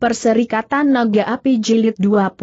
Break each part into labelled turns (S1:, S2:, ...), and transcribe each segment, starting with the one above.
S1: Perserikatan Naga Api Jilid 21.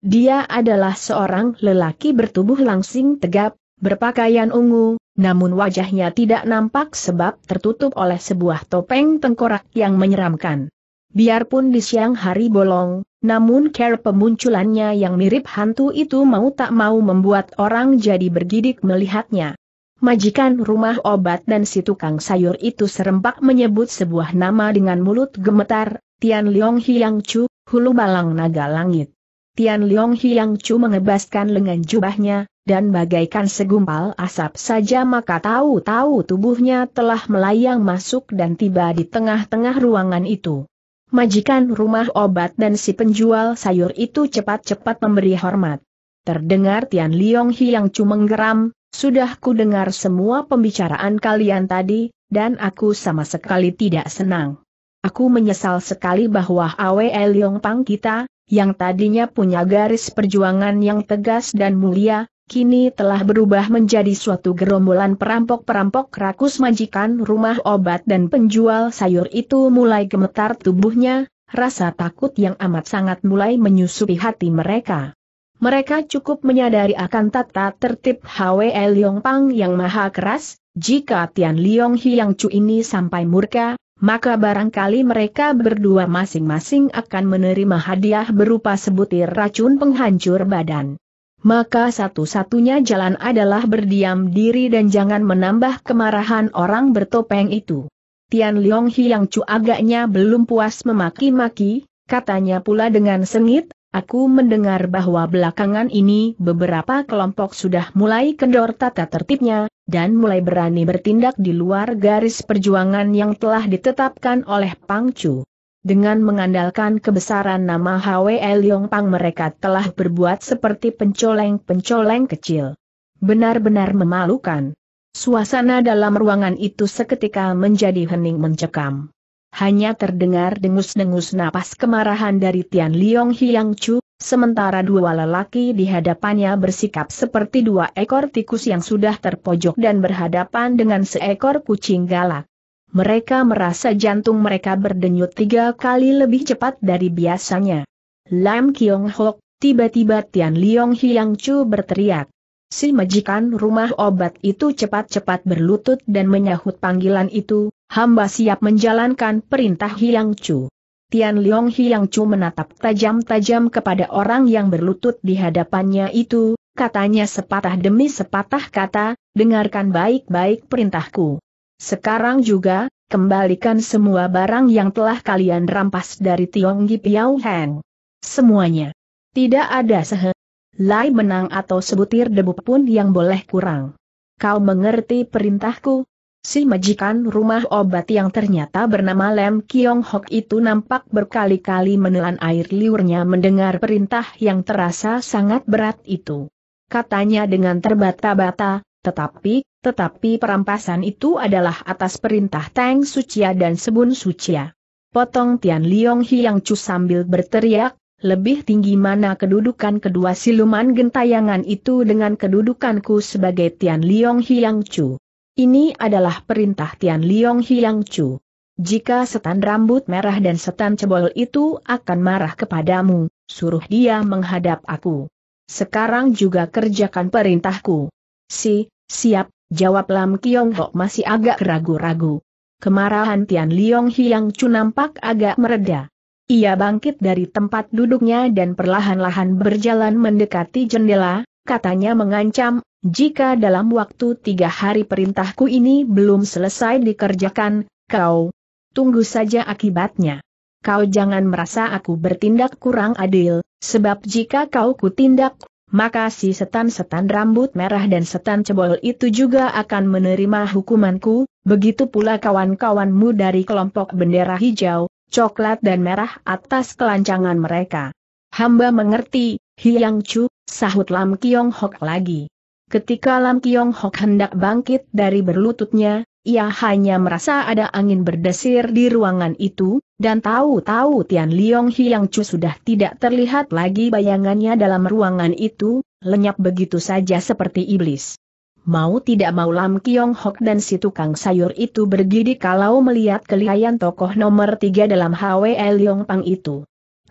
S1: Dia adalah seorang lelaki bertubuh langsing tegap, berpakaian ungu, namun wajahnya tidak nampak sebab tertutup oleh sebuah topeng tengkorak yang menyeramkan. Biarpun di siang hari bolong, namun care pemunculannya yang mirip hantu itu mau tak mau membuat orang jadi bergidik melihatnya. Majikan rumah obat dan si tukang sayur itu serempak menyebut sebuah nama dengan mulut gemetar, Tian Leong Hiang Chu, hulu balang naga langit. Tian Leong Hiang Chu mengebaskan lengan jubahnya, dan bagaikan segumpal asap saja maka tahu-tahu tubuhnya telah melayang masuk dan tiba di tengah-tengah ruangan itu. Majikan rumah obat dan si penjual sayur itu cepat-cepat memberi hormat. Terdengar Tian Leong Hiang Chu menggeram, sudah ku dengar semua pembicaraan kalian tadi, dan aku sama sekali tidak senang. Aku menyesal sekali bahwa Awe Leong Pang kita, yang tadinya punya garis perjuangan yang tegas dan mulia, kini telah berubah menjadi suatu gerombolan perampok-perampok rakus majikan rumah obat dan penjual sayur itu mulai gemetar tubuhnya, rasa takut yang amat sangat mulai menyusupi hati mereka. Mereka cukup menyadari akan tata tertib Hwe Liong Pang yang maha keras, jika Tian Liong Hiang Chu ini sampai murka, maka barangkali mereka berdua masing-masing akan menerima hadiah berupa sebutir racun penghancur badan. Maka satu-satunya jalan adalah berdiam diri dan jangan menambah kemarahan orang bertopeng itu. Tian Liong Hiang Chu agaknya belum puas memaki-maki, katanya pula dengan sengit, Aku mendengar bahwa belakangan ini beberapa kelompok sudah mulai kendor tata tertibnya, dan mulai berani bertindak di luar garis perjuangan yang telah ditetapkan oleh Pangcu. Dengan mengandalkan kebesaran nama HWL Pang mereka telah berbuat seperti pencoleng-pencoleng kecil. Benar-benar memalukan. Suasana dalam ruangan itu seketika menjadi hening mencekam hanya terdengar dengus-dengus napas kemarahan dari Tian Liong Hiang Chu, sementara dua lelaki di hadapannya bersikap seperti dua ekor tikus yang sudah terpojok dan berhadapan dengan seekor kucing galak. Mereka merasa jantung mereka berdenyut tiga kali lebih cepat dari biasanya. Lam Kiong Hok, tiba-tiba Tian Liong Hiang Chu berteriak. Si majikan rumah obat itu cepat-cepat berlutut dan menyahut panggilan itu, hamba siap menjalankan perintah Hiang Chu. Tian Liong Hiang Chu menatap tajam-tajam kepada orang yang berlutut di hadapannya itu, katanya sepatah demi sepatah kata, dengarkan baik-baik perintahku. Sekarang juga, kembalikan semua barang yang telah kalian rampas dari Tionggi Piao Heng. Semuanya. Tidak ada sehe. Lai benang atau sebutir debu pun yang boleh kurang. Kau mengerti perintahku, Si majikan rumah obat yang ternyata bernama Lem Kiong Hok itu nampak berkali-kali menelan air liurnya mendengar perintah yang terasa sangat berat itu. Katanya dengan terbata-bata, tetapi, tetapi perampasan itu adalah atas perintah Tang Sucia dan Sebun Sucia. Potong Tian Liong Hiang Chu sambil berteriak, lebih tinggi mana kedudukan kedua siluman gentayangan itu dengan kedudukanku sebagai Tian Liong Hiang Chu. Ini adalah perintah Tian Liong Hiang Chu. Jika setan rambut merah dan setan cebol itu akan marah kepadamu, suruh dia menghadap aku. Sekarang juga kerjakan perintahku. Si, siap, jawab Lam Kiong Ho masih agak ragu-ragu. Kemarahan Tian Liong Hiang Chu nampak agak mereda. Ia bangkit dari tempat duduknya dan perlahan-lahan berjalan mendekati jendela, katanya mengancam, jika dalam waktu tiga hari perintahku ini belum selesai dikerjakan, kau tunggu saja akibatnya. Kau jangan merasa aku bertindak kurang adil, sebab jika kau kutindak, maka si setan-setan rambut merah dan setan cebol itu juga akan menerima hukumanku, begitu pula kawan-kawanmu dari kelompok bendera hijau, coklat dan merah atas kelancangan mereka. Hamba mengerti, Hiang Chu, sahut Lam Kiong Hok lagi. Ketika Lam Kiong Hok hendak bangkit dari berlututnya, ia hanya merasa ada angin berdesir di ruangan itu, dan tahu-tahu Tian Liong Hiang Chu sudah tidak terlihat lagi bayangannya dalam ruangan itu, lenyap begitu saja seperti iblis. Mau tidak mau Lam Kiong Hok dan si tukang sayur itu bergidik kalau melihat kelihayan tokoh nomor tiga dalam HWL Yong Pang itu.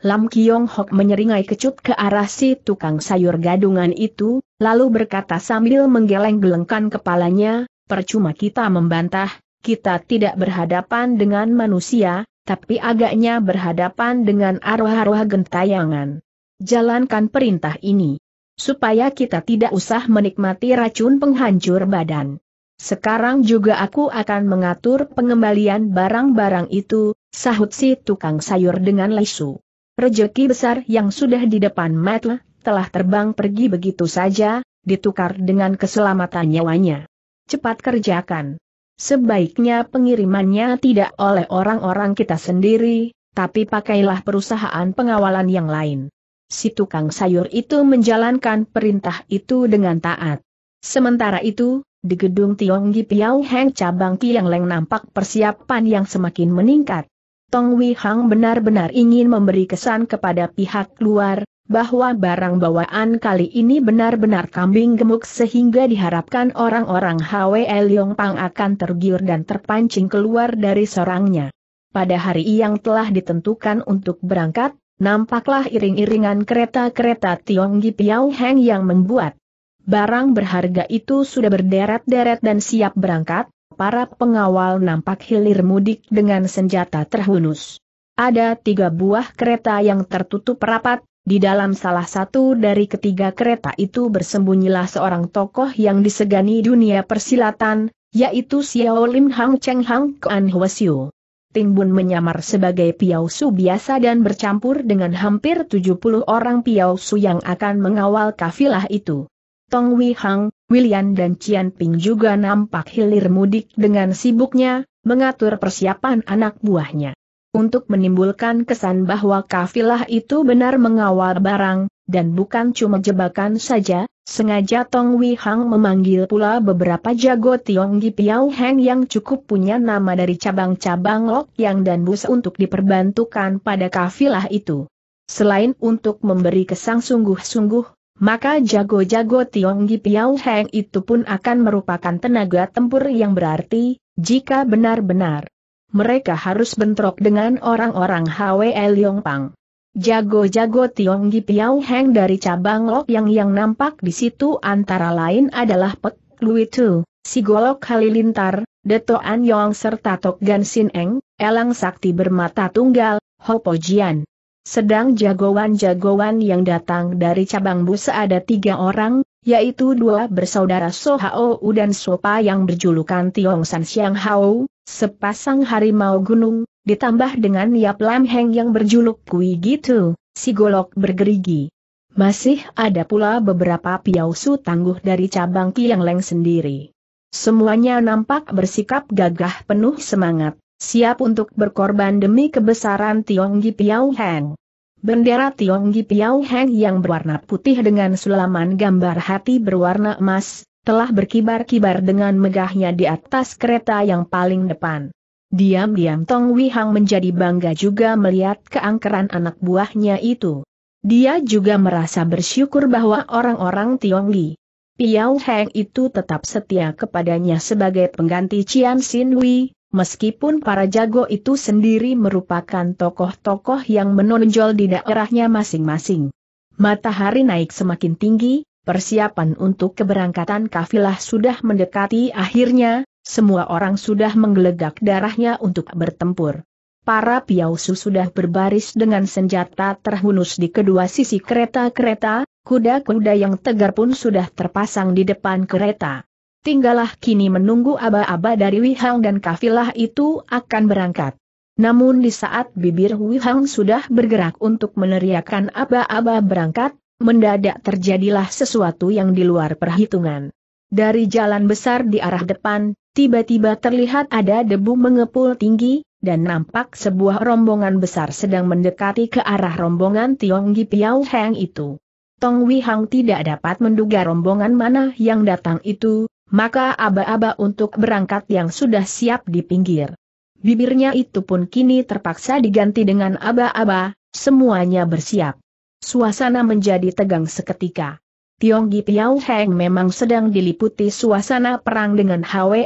S1: Lam Kiong Hok menyeringai kecut ke arah si tukang sayur gadungan itu, lalu berkata sambil menggeleng-gelengkan kepalanya, percuma kita membantah, kita tidak berhadapan dengan manusia, tapi agaknya berhadapan dengan arwah-arwah gentayangan. Jalankan perintah ini. Supaya kita tidak usah menikmati racun penghancur badan. Sekarang juga aku akan mengatur pengembalian barang-barang itu, sahut si tukang sayur dengan lesu. Rejeki besar yang sudah di depan mata, telah terbang pergi begitu saja, ditukar dengan keselamatan nyawanya. Cepat kerjakan. Sebaiknya pengirimannya tidak oleh orang-orang kita sendiri, tapi pakailah perusahaan pengawalan yang lain. Si tukang sayur itu menjalankan perintah itu dengan taat. Sementara itu, di gedung Tionggi Piao Heng cabang Kiang Leng nampak persiapan yang semakin meningkat. Tong Wei Hang benar-benar ingin memberi kesan kepada pihak luar, bahwa barang bawaan kali ini benar-benar kambing gemuk sehingga diharapkan orang-orang Hwe Leong Pang akan tergiur dan terpancing keluar dari sorangnya. Pada hari yang telah ditentukan untuk berangkat, nampaklah iring-iringan kereta-kereta Tionggi Piao Heng yang membuat barang berharga itu sudah berderet-deret dan siap berangkat, para pengawal nampak hilir mudik dengan senjata terhunus. Ada tiga buah kereta yang tertutup rapat, di dalam salah satu dari ketiga kereta itu bersembunyilah seorang tokoh yang disegani dunia persilatan, yaitu Xiao Lim Hang Cheng Hang Kuan Hwasyu. Bun menyamar sebagai Piao Su biasa dan bercampur dengan hampir 70 orang Piao Su yang akan mengawal kafilah itu. Tong Wei Hang, William dan Cian Ping juga nampak hilir mudik dengan sibuknya, mengatur persiapan anak buahnya. Untuk menimbulkan kesan bahwa kafilah itu benar mengawal barang, dan bukan cuma jebakan saja, sengaja Tong Wei Hang memanggil pula beberapa jago Tionggi Piao Heng yang cukup punya nama dari cabang-cabang Lok Yang dan Bus untuk diperbantukan pada kafilah itu. Selain untuk memberi kesan sungguh-sungguh, maka jago-jago Tionggi Piao Heng itu pun akan merupakan tenaga tempur yang berarti, jika benar-benar mereka harus bentrok dengan orang-orang Hwe Pang. Jago-jago Tionggi Piao Heng dari cabang Lok Yang yang nampak di situ antara lain adalah Pek Lui Tu, Si Golok Halilintar, Deto An Yong serta Tok Gan Sin Eng, Elang Sakti Bermata Tunggal, Ho Po Jian. Sedang jagoan-jagoan yang datang dari cabang busa ada tiga orang, yaitu dua bersaudara So Hao dan Sopa yang berjulukan Tiong San Xiang Hao, sepasang harimau gunung, ditambah dengan Yap Lam Heng yang berjuluk Kui Gitu, si golok bergerigi. Masih ada pula beberapa piausu tangguh dari cabang Kiang Leng sendiri. Semuanya nampak bersikap gagah penuh semangat. Siap untuk berkorban demi kebesaran Tionggi Piau Heng. Bendera Tionggi Piau Heng yang berwarna putih dengan sulaman gambar hati berwarna emas, telah berkibar-kibar dengan megahnya di atas kereta yang paling depan. Diam-diam Tong Wihang menjadi bangga juga melihat keangkeran anak buahnya itu. Dia juga merasa bersyukur bahwa orang-orang Tiongli Piao Heng itu tetap setia kepadanya sebagai pengganti Cian Sin Wei, Meskipun para jago itu sendiri merupakan tokoh-tokoh yang menonjol di daerahnya masing-masing. Matahari naik semakin tinggi, persiapan untuk keberangkatan kafilah sudah mendekati akhirnya, semua orang sudah menggelegak darahnya untuk bertempur. Para piausu sudah berbaris dengan senjata terhunus di kedua sisi kereta-kereta, kuda-kuda yang tegar pun sudah terpasang di depan kereta tinggallah kini menunggu aba-aba dari Wihang dan kafilah itu akan berangkat. Namun di saat bibir Wihang sudah bergerak untuk meneriakkan aba-aba berangkat, mendadak terjadilah sesuatu yang di luar perhitungan. Dari jalan besar di arah depan, tiba-tiba terlihat ada debu mengepul tinggi, dan nampak sebuah rombongan besar sedang mendekati ke arah rombongan Tionggi Piao Heng itu. Tong Wihang tidak dapat menduga rombongan mana yang datang itu, maka aba-aba untuk berangkat yang sudah siap di pinggir. Bibirnya itu pun kini terpaksa diganti dengan aba-aba, semuanya bersiap. Suasana menjadi tegang seketika. Tiong Tionggi Piao Heng memang sedang diliputi suasana perang dengan Hwe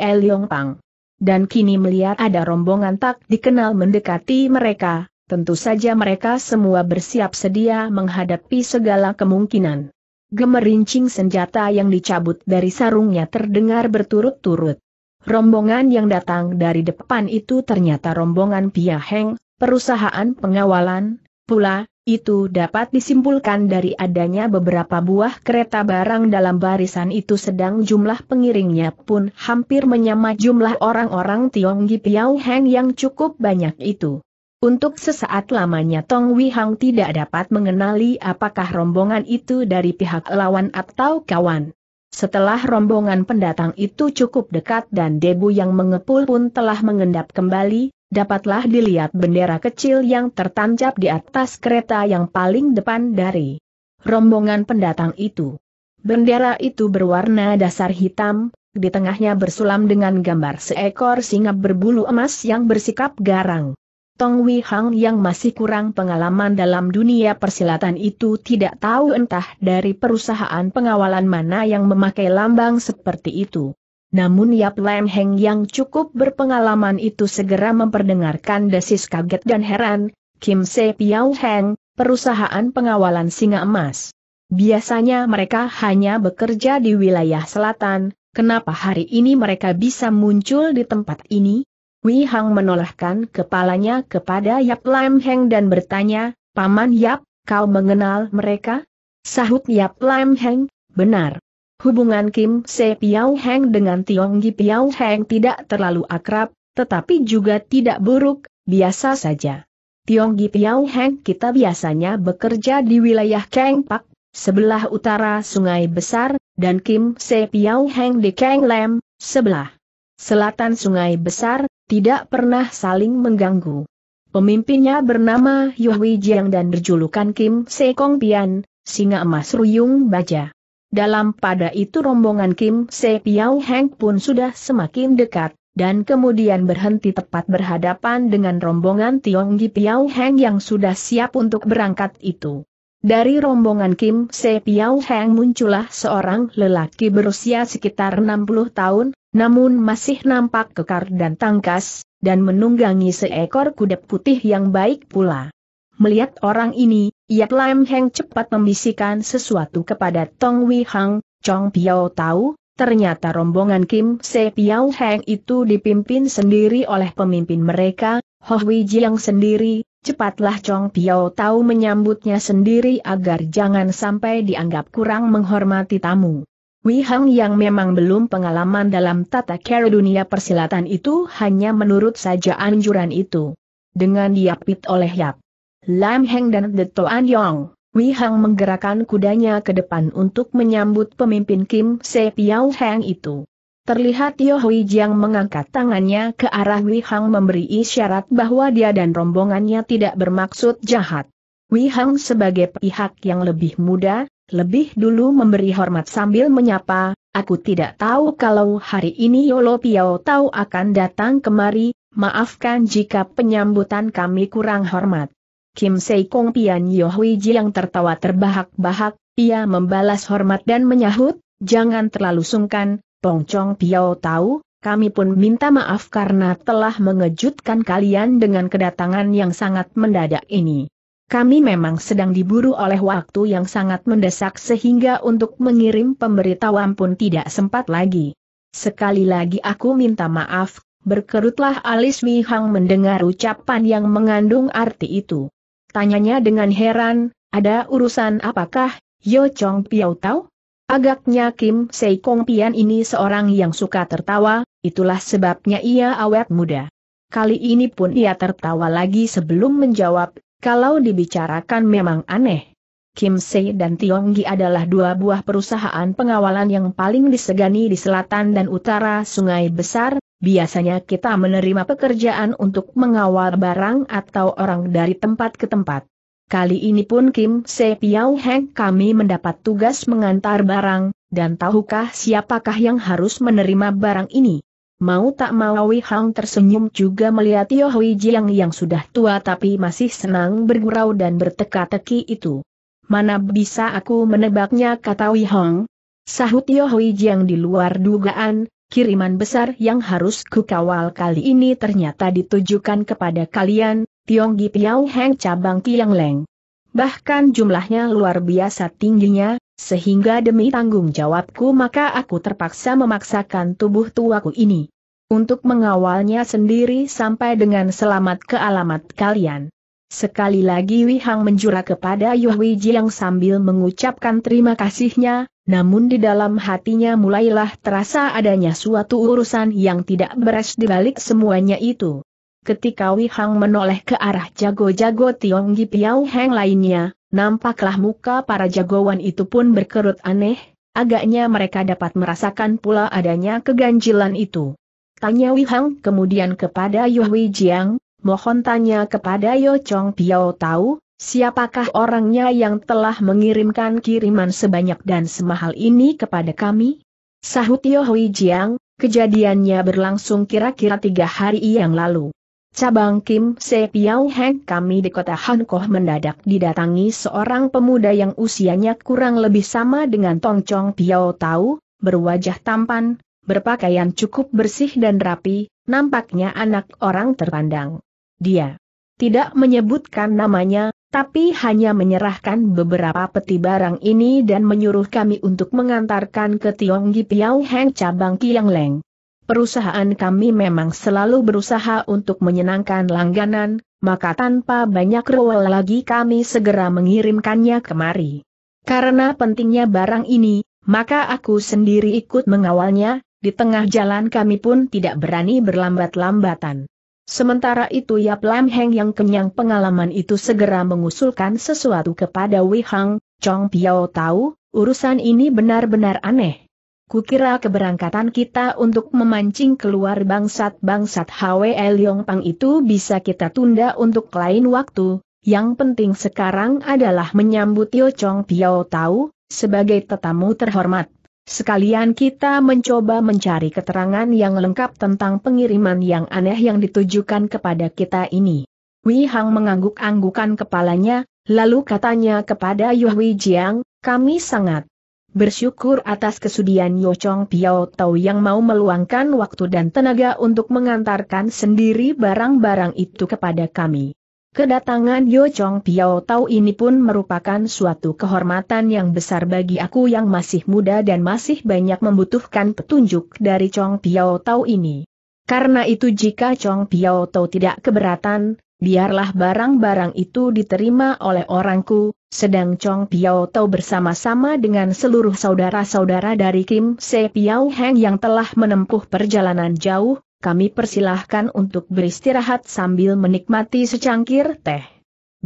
S1: Pang. Dan kini melihat ada rombongan tak dikenal mendekati mereka, tentu saja mereka semua bersiap sedia menghadapi segala kemungkinan. Gemerincing senjata yang dicabut dari sarungnya terdengar berturut-turut. Rombongan yang datang dari depan itu ternyata rombongan Pia Heng, perusahaan pengawalan, pula, itu dapat disimpulkan dari adanya beberapa buah kereta barang dalam barisan itu sedang jumlah pengiringnya pun hampir menyamai jumlah orang-orang Tionggi Heng yang cukup banyak itu. Untuk sesaat lamanya Tong Wihang tidak dapat mengenali apakah rombongan itu dari pihak lawan atau kawan. Setelah rombongan pendatang itu cukup dekat dan debu yang mengepul pun telah mengendap kembali, dapatlah dilihat bendera kecil yang tertancap di atas kereta yang paling depan dari rombongan pendatang itu. Bendera itu berwarna dasar hitam, di tengahnya bersulam dengan gambar seekor singa berbulu emas yang bersikap garang. Tong Wei Hang yang masih kurang pengalaman dalam dunia persilatan itu tidak tahu entah dari perusahaan pengawalan mana yang memakai lambang seperti itu. Namun Yap Lam Heng yang cukup berpengalaman itu segera memperdengarkan desis kaget dan heran, Kim Se Piao Heng, perusahaan pengawalan singa emas. Biasanya mereka hanya bekerja di wilayah selatan, kenapa hari ini mereka bisa muncul di tempat ini? Wei Hang menolakkan kepalanya kepada Yap Lam Heng dan bertanya, Paman Yap, kau mengenal mereka? Sahut Yap Lam Heng, benar. Hubungan Kim Se Piao Heng dengan Tiong Gi Piao Heng tidak terlalu akrab, tetapi juga tidak buruk, biasa saja. Tiong Gi Piao Heng kita biasanya bekerja di wilayah Keng Pak, sebelah utara Sungai Besar, dan Kim Se Piao Heng di Keng Lem, sebelah selatan Sungai Besar, tidak pernah saling mengganggu. Pemimpinnya bernama Yuhui Jiang dan berjulukan Kim Sekong Pian, Singa Emas Ruyung Baja. Dalam pada itu rombongan Kim Se Piao Heng pun sudah semakin dekat, dan kemudian berhenti tepat berhadapan dengan rombongan Tionggi Piao Heng yang sudah siap untuk berangkat itu. Dari rombongan Kim Se Piao Heng muncullah seorang lelaki berusia sekitar 60 tahun, namun masih nampak kekar dan tangkas, dan menunggangi seekor kuda putih yang baik pula. Melihat orang ini, Yat Lam Heng cepat membisikkan sesuatu kepada Tong Wei Hang, Chong Piao tahu, ternyata rombongan Kim Se Piao Heng itu dipimpin sendiri oleh pemimpin mereka, Ho Wei Jiang sendiri, Cepatlah Chong Piao tahu menyambutnya sendiri agar jangan sampai dianggap kurang menghormati tamu. Wei Hang yang memang belum pengalaman dalam tata cara dunia persilatan itu hanya menurut saja anjuran itu. Dengan diapit oleh Yap Lam Heng dan The Toan Yong, Wei Hang menggerakkan kudanya ke depan untuk menyambut pemimpin Kim Se Piao Heng itu. Terlihat Yo Hui Jiang mengangkat tangannya ke arah Wei Hang memberi isyarat bahwa dia dan rombongannya tidak bermaksud jahat. Wei Hang sebagai pihak yang lebih muda, lebih dulu memberi hormat sambil menyapa, aku tidak tahu kalau hari ini Yolo Piao tahu akan datang kemari, maafkan jika penyambutan kami kurang hormat. Kim Seikong Kong Pian Yo Hui Jiang tertawa terbahak-bahak, ia membalas hormat dan menyahut, jangan terlalu sungkan, Pongcong Piao tahu, kami pun minta maaf karena telah mengejutkan kalian dengan kedatangan yang sangat mendadak ini. Kami memang sedang diburu oleh waktu yang sangat mendesak sehingga untuk mengirim pemberitahuan pun tidak sempat lagi. Sekali lagi aku minta maaf, berkerutlah alis Wei Hang mendengar ucapan yang mengandung arti itu. Tanyanya dengan heran, ada urusan apakah, Yo Chong Piao tahu? Agaknya Kim Sei Kong Pian ini seorang yang suka tertawa, itulah sebabnya ia awet muda. Kali ini pun ia tertawa lagi sebelum menjawab, kalau dibicarakan memang aneh. Kim Sei dan Tionggi adalah dua buah perusahaan pengawalan yang paling disegani di selatan dan utara sungai besar, biasanya kita menerima pekerjaan untuk mengawal barang atau orang dari tempat ke tempat. Kali ini pun Kim Se Piau Heng kami mendapat tugas mengantar barang, dan tahukah siapakah yang harus menerima barang ini? Mau tak mau Wei Hang tersenyum juga melihat Yo Hui Jiang yang sudah tua tapi masih senang bergurau dan berteka-teki itu. Mana bisa aku menebaknya kata Wei Hang? Sahut Yo Hui Jiang di luar dugaan, kiriman besar yang harus kukawal kali ini ternyata ditujukan kepada kalian, Tionggi Piao Heng cabang Tiang Leng. Bahkan jumlahnya luar biasa tingginya, sehingga demi tanggung jawabku maka aku terpaksa memaksakan tubuh tuaku ini. Untuk mengawalnya sendiri sampai dengan selamat ke alamat kalian. Sekali lagi Wihang menjura kepada Yuhui Jiang sambil mengucapkan terima kasihnya, namun di dalam hatinya mulailah terasa adanya suatu urusan yang tidak beres di balik semuanya itu. Ketika Wihang menoleh ke arah jago-jago Tionggi Piao Heng lainnya, nampaklah muka para jagoan itu pun berkerut aneh, agaknya mereka dapat merasakan pula adanya keganjilan itu. Tanya Wihang kemudian kepada Yuhui Jiang, mohon tanya kepada Yo Chong Piao tahu, siapakah orangnya yang telah mengirimkan kiriman sebanyak dan semahal ini kepada kami? Sahut Yo Hui Jiang, kejadiannya berlangsung kira-kira tiga hari yang lalu. Cabang Kim Se Piao Heng kami di kota Hankoh mendadak didatangi seorang pemuda yang usianya kurang lebih sama dengan Tong Chong Piao Tau, berwajah tampan, berpakaian cukup bersih dan rapi, nampaknya anak orang terpandang dia. Tidak menyebutkan namanya, tapi hanya menyerahkan beberapa peti barang ini dan menyuruh kami untuk mengantarkan ke Tionggi Piao Heng cabang Kiang Leng. Perusahaan kami memang selalu berusaha untuk menyenangkan langganan, maka tanpa banyak rewel lagi kami segera mengirimkannya kemari. Karena pentingnya barang ini, maka aku sendiri ikut mengawalnya, di tengah jalan kami pun tidak berani berlambat-lambatan. Sementara itu Yap Lam Heng yang kenyang pengalaman itu segera mengusulkan sesuatu kepada Wei Hang, Chong Piao tahu, urusan ini benar-benar aneh. Kukira keberangkatan kita untuk memancing keluar bangsat-bangsat Hwe Leong Pang itu bisa kita tunda untuk lain waktu, yang penting sekarang adalah menyambut Yo Chong Piao tahu, sebagai tetamu terhormat. Sekalian kita mencoba mencari keterangan yang lengkap tentang pengiriman yang aneh yang ditujukan kepada kita ini. Wei Hang mengangguk-anggukan kepalanya, lalu katanya kepada Yu Wei Jiang, kami sangat bersyukur atas kesudian Chong Piao Tau yang mau meluangkan waktu dan tenaga untuk mengantarkan sendiri barang-barang itu kepada kami. Kedatangan Yo Chong Piao Tau ini pun merupakan suatu kehormatan yang besar bagi aku yang masih muda dan masih banyak membutuhkan petunjuk dari Chong Piao Tau ini. Karena itu jika Chong Piao Tau tidak keberatan, biarlah barang-barang itu diterima oleh orangku, sedang Chong Piao Tau bersama-sama dengan seluruh saudara-saudara dari Kim Se Piao Heng yang telah menempuh perjalanan jauh, kami persilahkan untuk beristirahat sambil menikmati secangkir teh.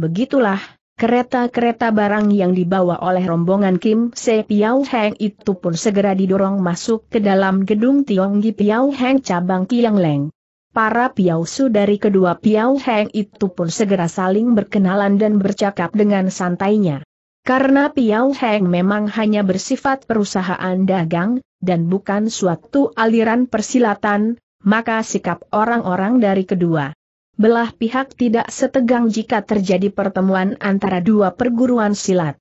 S1: Begitulah, kereta-kereta barang yang dibawa oleh rombongan Kim Se Piao Heng itu pun segera didorong masuk ke dalam gedung Tionggi Piao Heng cabang Kiang Leng. Para Su dari kedua Piao Heng itu pun segera saling berkenalan dan bercakap dengan santainya. Karena Piao Heng memang hanya bersifat perusahaan dagang, dan bukan suatu aliran persilatan, maka sikap orang-orang dari kedua belah pihak tidak setegang jika terjadi pertemuan antara dua perguruan silat.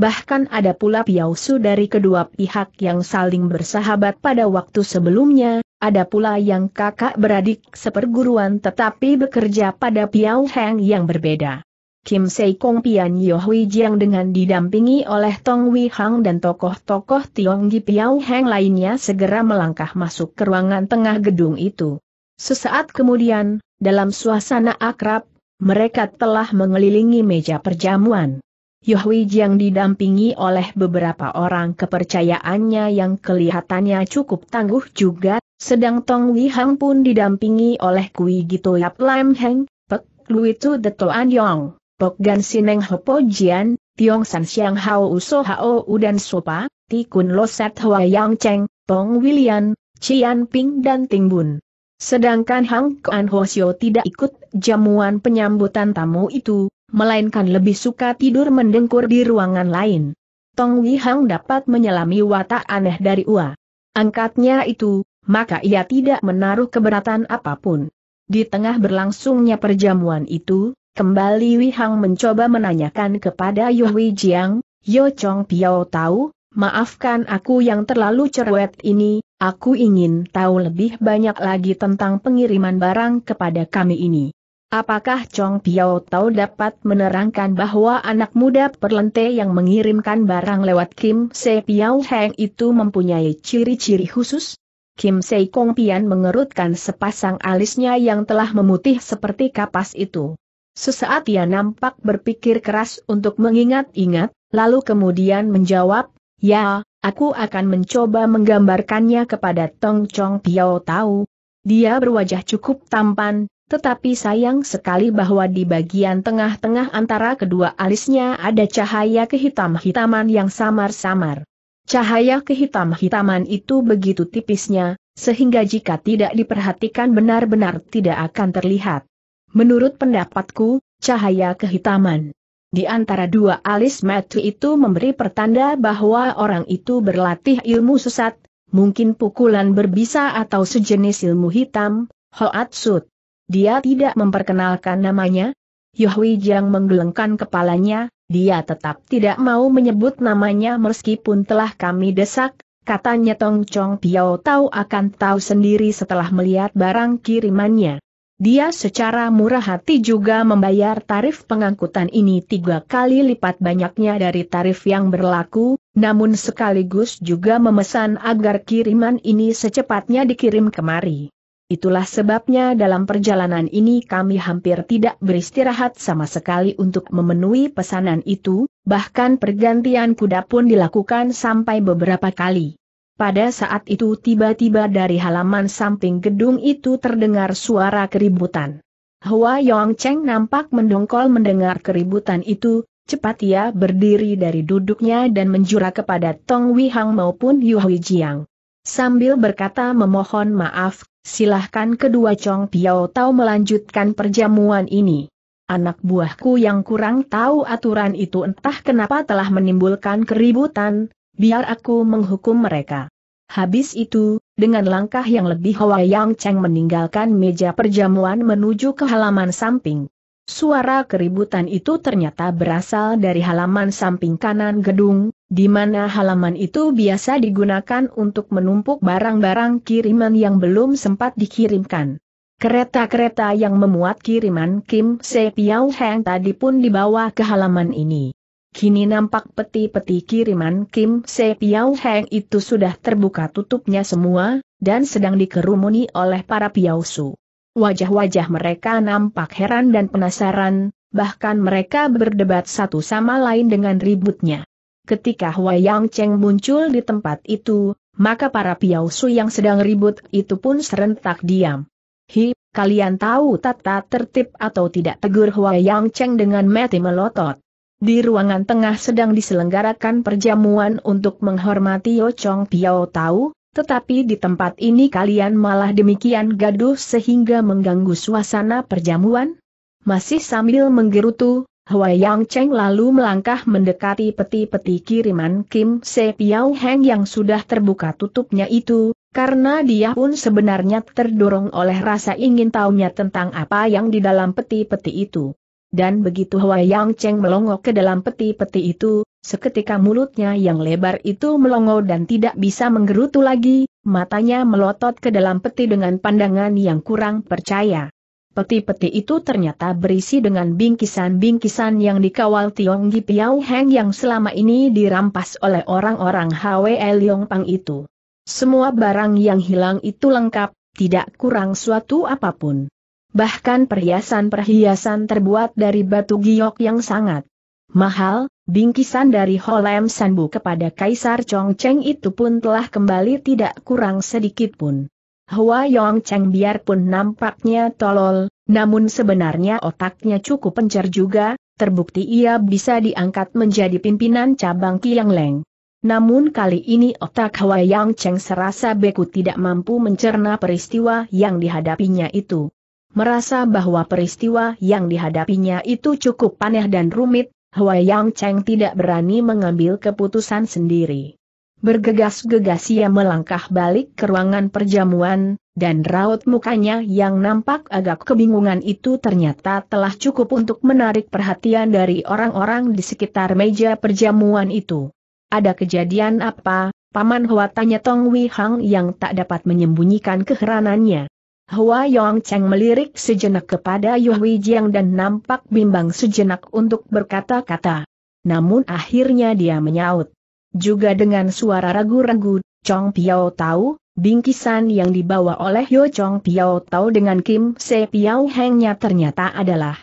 S1: Bahkan ada pula piausu dari kedua pihak yang saling bersahabat pada waktu sebelumnya, ada pula yang kakak beradik seperguruan tetapi bekerja pada piau heng yang berbeda. Kim Sei Kong Pian Yohui Jiang dengan didampingi oleh Tong Wei Hang dan tokoh-tokoh Tionggi Piao Heng lainnya segera melangkah masuk ke ruangan tengah gedung itu. Sesaat kemudian, dalam suasana akrab, mereka telah mengelilingi meja perjamuan. Yohui Jiang didampingi oleh beberapa orang kepercayaannya yang kelihatannya cukup tangguh juga, sedang Tong Wei Hang pun didampingi oleh Kui Gito Yap Lam Heng, Pek Lui Tu An Yong. Gan Sineng Hopo Jian, Tiong San Siang Hao Uso Hao Udan Sopa, Tikun Losat Hua Yang Cheng, Pong William, Cian Ping dan Ting Bun. Sedangkan Hang Kuan Hosio tidak ikut jamuan penyambutan tamu itu, melainkan lebih suka tidur mendengkur di ruangan lain. Tong Wi Hang dapat menyelami watak aneh dari Ua. Angkatnya itu, maka ia tidak menaruh keberatan apapun. Di tengah berlangsungnya perjamuan itu, Kembali Wihang mencoba menanyakan kepada Yuhui Jiang, Yo Chong Piao tahu, maafkan aku yang terlalu cerewet ini, aku ingin tahu lebih banyak lagi tentang pengiriman barang kepada kami ini. Apakah Chong Piao tahu dapat menerangkan bahwa anak muda perlente yang mengirimkan barang lewat Kim Se Piao Heng itu mempunyai ciri-ciri khusus? Kim Se Kong Pian mengerutkan sepasang alisnya yang telah memutih seperti kapas itu. Sesaat ia nampak berpikir keras untuk mengingat-ingat, lalu kemudian menjawab, Ya, aku akan mencoba menggambarkannya kepada Tong Chong Piao tahu. Dia berwajah cukup tampan, tetapi sayang sekali bahwa di bagian tengah-tengah antara kedua alisnya ada cahaya kehitam-hitaman yang samar-samar. Cahaya kehitam-hitaman itu begitu tipisnya, sehingga jika tidak diperhatikan benar-benar tidak akan terlihat. Menurut pendapatku, cahaya kehitaman di antara dua alis mata itu memberi pertanda bahwa orang itu berlatih ilmu sesat, mungkin pukulan berbisa atau sejenis ilmu hitam, Hoatsut. Dia tidak memperkenalkan namanya. Yohui Jiang menggelengkan kepalanya, dia tetap tidak mau menyebut namanya meskipun telah kami desak, katanya Tong Chong Piao tahu akan tahu sendiri setelah melihat barang kirimannya. Dia secara murah hati juga membayar tarif pengangkutan ini tiga kali lipat banyaknya dari tarif yang berlaku, namun sekaligus juga memesan agar kiriman ini secepatnya dikirim kemari. Itulah sebabnya dalam perjalanan ini kami hampir tidak beristirahat sama sekali untuk memenuhi pesanan itu, bahkan pergantian kuda pun dilakukan sampai beberapa kali. Pada saat itu tiba-tiba dari halaman samping gedung itu terdengar suara keributan. Hua Yong Cheng nampak mendongkol mendengar keributan itu, cepat ia berdiri dari duduknya dan menjura kepada Tong Wei Hang maupun Yu Hui Jiang. Sambil berkata memohon maaf, silahkan kedua Chong Piao Tao melanjutkan perjamuan ini. Anak buahku yang kurang tahu aturan itu entah kenapa telah menimbulkan keributan, biar aku menghukum mereka. Habis itu, dengan langkah yang lebih hawa Yang Cheng meninggalkan meja perjamuan menuju ke halaman samping. Suara keributan itu ternyata berasal dari halaman samping kanan gedung, di mana halaman itu biasa digunakan untuk menumpuk barang-barang kiriman yang belum sempat dikirimkan. Kereta-kereta yang memuat kiriman Kim Se Piao Heng tadi pun dibawa ke halaman ini. Kini nampak peti-peti kiriman Kim Se Piau Heng itu sudah terbuka tutupnya semua, dan sedang dikerumuni oleh para Piau Su. Wajah-wajah mereka nampak heran dan penasaran, bahkan mereka berdebat satu sama lain dengan ributnya. Ketika Hua Yang Cheng muncul di tempat itu, maka para Piau Su yang sedang ribut itu pun serentak diam. Hi, kalian tahu tata tertib atau tidak tegur Hua Yang Cheng dengan mati melotot. Di ruangan tengah sedang diselenggarakan perjamuan untuk menghormati Yo Chong Piao Tau, tetapi di tempat ini kalian malah demikian gaduh sehingga mengganggu suasana perjamuan? Masih sambil menggerutu, Hua Yang Cheng lalu melangkah mendekati peti-peti kiriman Kim Se Piao Heng yang sudah terbuka tutupnya itu, karena dia pun sebenarnya terdorong oleh rasa ingin tahunya tentang apa yang di dalam peti-peti itu. Dan begitu Hua Yang Cheng melongok ke dalam peti-peti itu, seketika mulutnya yang lebar itu melongo dan tidak bisa menggerutu lagi, matanya melotot ke dalam peti dengan pandangan yang kurang percaya. Peti-peti itu ternyata berisi dengan bingkisan-bingkisan yang dikawal Tionggi Piao Heng yang selama ini dirampas oleh orang-orang Hwe Leong Pang itu. Semua barang yang hilang itu lengkap, tidak kurang suatu apapun bahkan perhiasan-perhiasan terbuat dari batu giok yang sangat mahal, bingkisan dari Holem Sanbu kepada Kaisar Chongcheng itu pun telah kembali tidak kurang sedikit pun. Hua Yongcheng biarpun nampaknya tolol, namun sebenarnya otaknya cukup pencer juga, terbukti ia bisa diangkat menjadi pimpinan cabang Kiang Leng. Namun kali ini otak Hua Yongcheng serasa beku tidak mampu mencerna peristiwa yang dihadapinya itu merasa bahwa peristiwa yang dihadapinya itu cukup panah dan rumit, Hua Yang Cheng tidak berani mengambil keputusan sendiri. Bergegas-gegas ia melangkah balik ke ruangan perjamuan, dan raut mukanya yang nampak agak kebingungan itu ternyata telah cukup untuk menarik perhatian dari orang-orang di sekitar meja perjamuan itu. Ada kejadian apa, Paman Hua tanya Tong Wei Hang yang tak dapat menyembunyikan keheranannya. Hua Yong Cheng melirik sejenak kepada Yu Wei Jiang dan nampak bimbang sejenak untuk berkata-kata. Namun akhirnya dia menyaut. Juga dengan suara ragu-ragu, Chong Piao tahu, bingkisan yang dibawa oleh Yo Chong Piao tahu dengan Kim Se Piao Hengnya ternyata adalah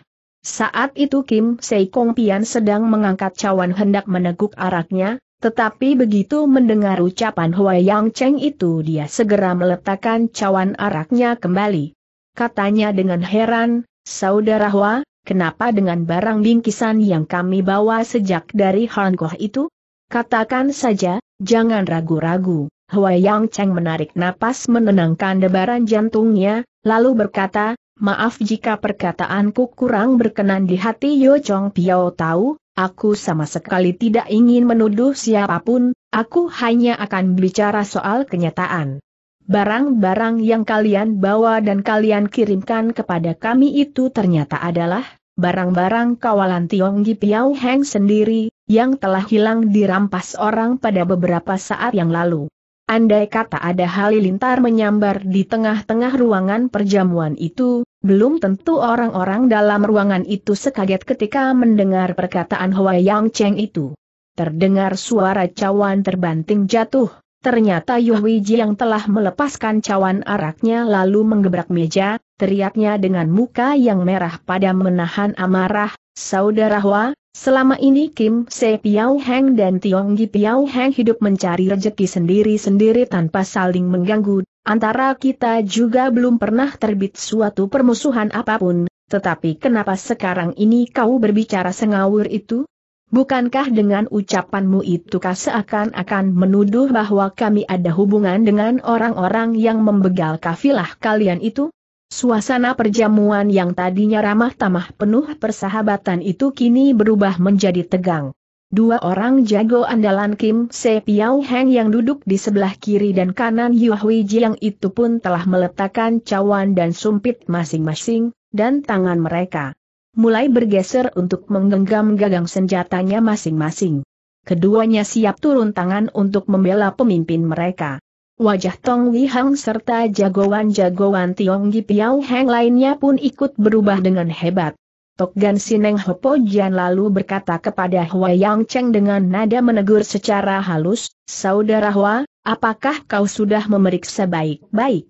S1: saat itu Kim Se Kong Pian sedang mengangkat cawan hendak meneguk araknya, tetapi begitu mendengar ucapan Hua Yang Cheng itu dia segera meletakkan cawan araknya kembali. Katanya dengan heran, Saudara Hua, kenapa dengan barang bingkisan yang kami bawa sejak dari Hangkoh itu? Katakan saja, jangan ragu-ragu. Hua Yang Cheng menarik napas menenangkan debaran jantungnya, lalu berkata, Maaf jika perkataanku kurang berkenan di hati Yo Chong Piao tahu, Aku sama sekali tidak ingin menuduh siapapun, aku hanya akan bicara soal kenyataan. Barang-barang yang kalian bawa dan kalian kirimkan kepada kami itu ternyata adalah barang-barang kawalan Tionggi Piao Heng sendiri, yang telah hilang dirampas orang pada beberapa saat yang lalu. Andai kata ada halilintar menyambar di tengah-tengah ruangan perjamuan itu, belum tentu orang-orang dalam ruangan itu sekaget ketika mendengar perkataan Hua Yang Cheng itu. Terdengar suara cawan terbanting jatuh, ternyata Yu Ji yang telah melepaskan cawan araknya lalu menggebrak meja, teriaknya dengan muka yang merah pada menahan amarah, Saudara Hua, selama ini Kim Se Piao Heng dan Tiong Gi Piao Heng hidup mencari rejeki sendiri-sendiri tanpa saling mengganggu, Antara kita juga belum pernah terbit suatu permusuhan apapun, tetapi kenapa sekarang ini kau berbicara sengawur itu? Bukankah dengan ucapanmu itu kau seakan-akan menuduh bahwa kami ada hubungan dengan orang-orang yang membegal kafilah kalian itu? Suasana perjamuan yang tadinya ramah tamah penuh persahabatan itu kini berubah menjadi tegang. Dua orang jago andalan Kim Se Piao Heng yang duduk di sebelah kiri dan kanan Yu Hui Jiang itu pun telah meletakkan cawan dan sumpit masing-masing, dan tangan mereka mulai bergeser untuk menggenggam gagang senjatanya masing-masing. Keduanya siap turun tangan untuk membela pemimpin mereka. Wajah Tong Wi Hang serta jagoan-jagoan Tiong Gi Piao Heng lainnya pun ikut berubah dengan hebat. Tokgan Sineng Hopo Jian lalu berkata kepada Hua Yang Cheng dengan nada menegur secara halus, Saudara Hua, apakah kau sudah memeriksa baik-baik?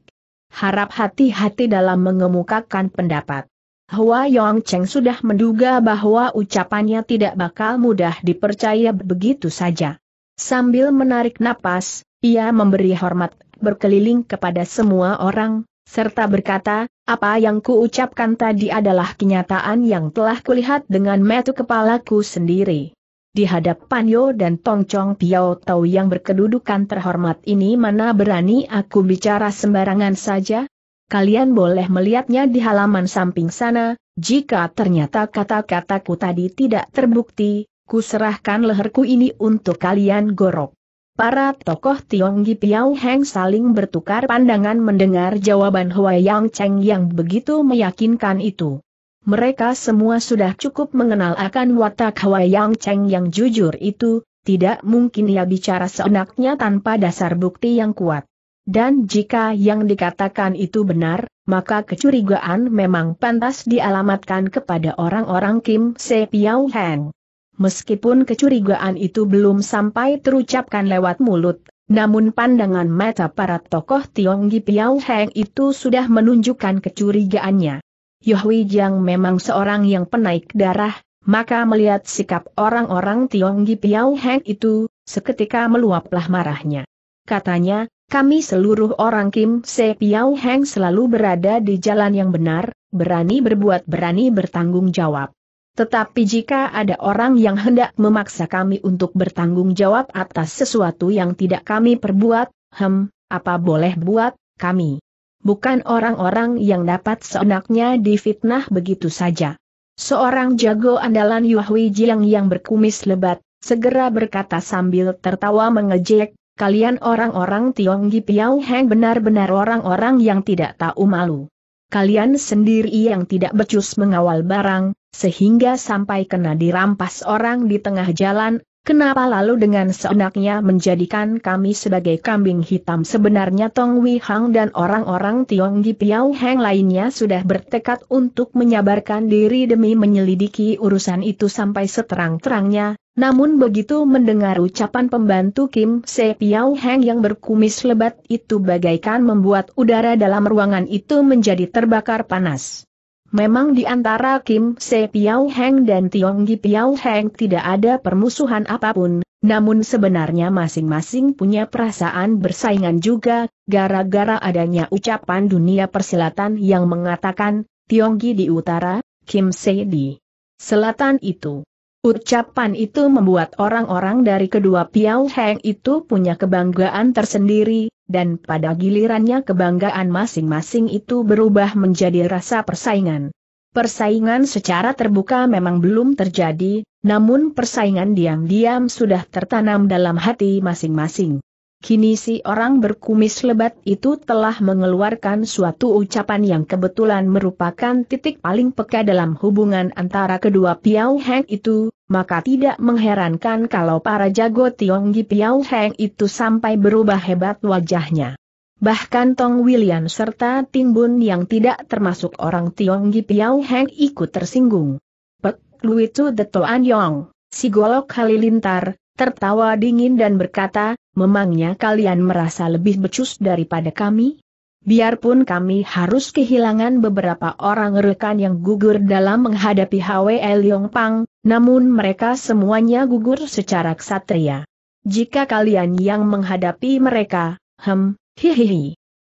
S1: Harap hati-hati dalam mengemukakan pendapat. Hua Yang Cheng sudah menduga bahwa ucapannya tidak bakal mudah dipercaya begitu saja. Sambil menarik napas, ia memberi hormat berkeliling kepada semua orang, serta berkata, apa yang kuucapkan tadi adalah kenyataan yang telah kulihat dengan metu kepalaku sendiri. Di hadapan Yo dan Tong Chong Piao Tau yang berkedudukan terhormat ini mana berani aku bicara sembarangan saja? Kalian boleh melihatnya di halaman samping sana, jika ternyata kata-kataku tadi tidak terbukti, kuserahkan leherku ini untuk kalian gorok. Para tokoh Tionggi Piao Heng saling bertukar pandangan mendengar jawaban Hua Yang Cheng yang begitu meyakinkan itu. Mereka semua sudah cukup mengenal akan watak Hua Yang Cheng yang jujur itu, tidak mungkin ia bicara seenaknya tanpa dasar bukti yang kuat. Dan jika yang dikatakan itu benar, maka kecurigaan memang pantas dialamatkan kepada orang-orang Kim Se Piao Heng. Meskipun kecurigaan itu belum sampai terucapkan lewat mulut, namun pandangan mata para tokoh Tionggi Piau Heng itu sudah menunjukkan kecurigaannya. Yohui Jiang memang seorang yang penaik darah, maka melihat sikap orang-orang Tionggi Piau Heng itu, seketika meluaplah marahnya. Katanya, kami seluruh orang Kim Se Piau Heng selalu berada di jalan yang benar, berani berbuat berani bertanggung jawab. Tetapi jika ada orang yang hendak memaksa kami untuk bertanggung jawab atas sesuatu yang tidak kami perbuat, hem, apa boleh buat, kami. Bukan orang-orang yang dapat seenaknya difitnah begitu saja. Seorang jago andalan Yuhwi Jiang yang berkumis lebat, segera berkata sambil tertawa mengejek, kalian orang-orang Tionggi Piao Heng benar-benar orang-orang yang tidak tahu malu kalian sendiri yang tidak becus mengawal barang, sehingga sampai kena dirampas orang di tengah jalan, kenapa lalu dengan seenaknya menjadikan kami sebagai kambing hitam sebenarnya Tong Wei Hang dan orang-orang Tionggi Piao Heng lainnya sudah bertekad untuk menyabarkan diri demi menyelidiki urusan itu sampai seterang-terangnya, namun begitu mendengar ucapan pembantu Kim Se Piao Heng yang berkumis lebat itu bagaikan membuat udara dalam ruangan itu menjadi terbakar panas. Memang di antara Kim Se Piao Heng dan Tiong Gi Piao Heng tidak ada permusuhan apapun, namun sebenarnya masing-masing punya perasaan bersaingan juga, gara-gara adanya ucapan dunia persilatan yang mengatakan, Tiong Gi di utara, Kim Se di selatan itu. Ucapan itu membuat orang-orang dari kedua Piao Heng itu punya kebanggaan tersendiri, dan pada gilirannya kebanggaan masing-masing itu berubah menjadi rasa persaingan. Persaingan secara terbuka memang belum terjadi, namun persaingan diam-diam sudah tertanam dalam hati masing-masing. Kini si orang berkumis lebat itu telah mengeluarkan suatu ucapan yang kebetulan merupakan titik paling peka dalam hubungan antara kedua Piao Heng itu, maka tidak mengherankan kalau para jago Tionggi Piao Heng itu sampai berubah hebat wajahnya. Bahkan Tong William serta Ting Bun yang tidak termasuk orang Tionggi Piao Heng ikut tersinggung. Pek Lui Chu Detoan Yong, si golok halilintar, tertawa dingin dan berkata, memangnya kalian merasa lebih becus daripada kami? Biarpun kami harus kehilangan beberapa orang rekan yang gugur dalam menghadapi HWL Pang, namun mereka semuanya gugur secara ksatria. Jika kalian yang menghadapi mereka, hem, hihihi.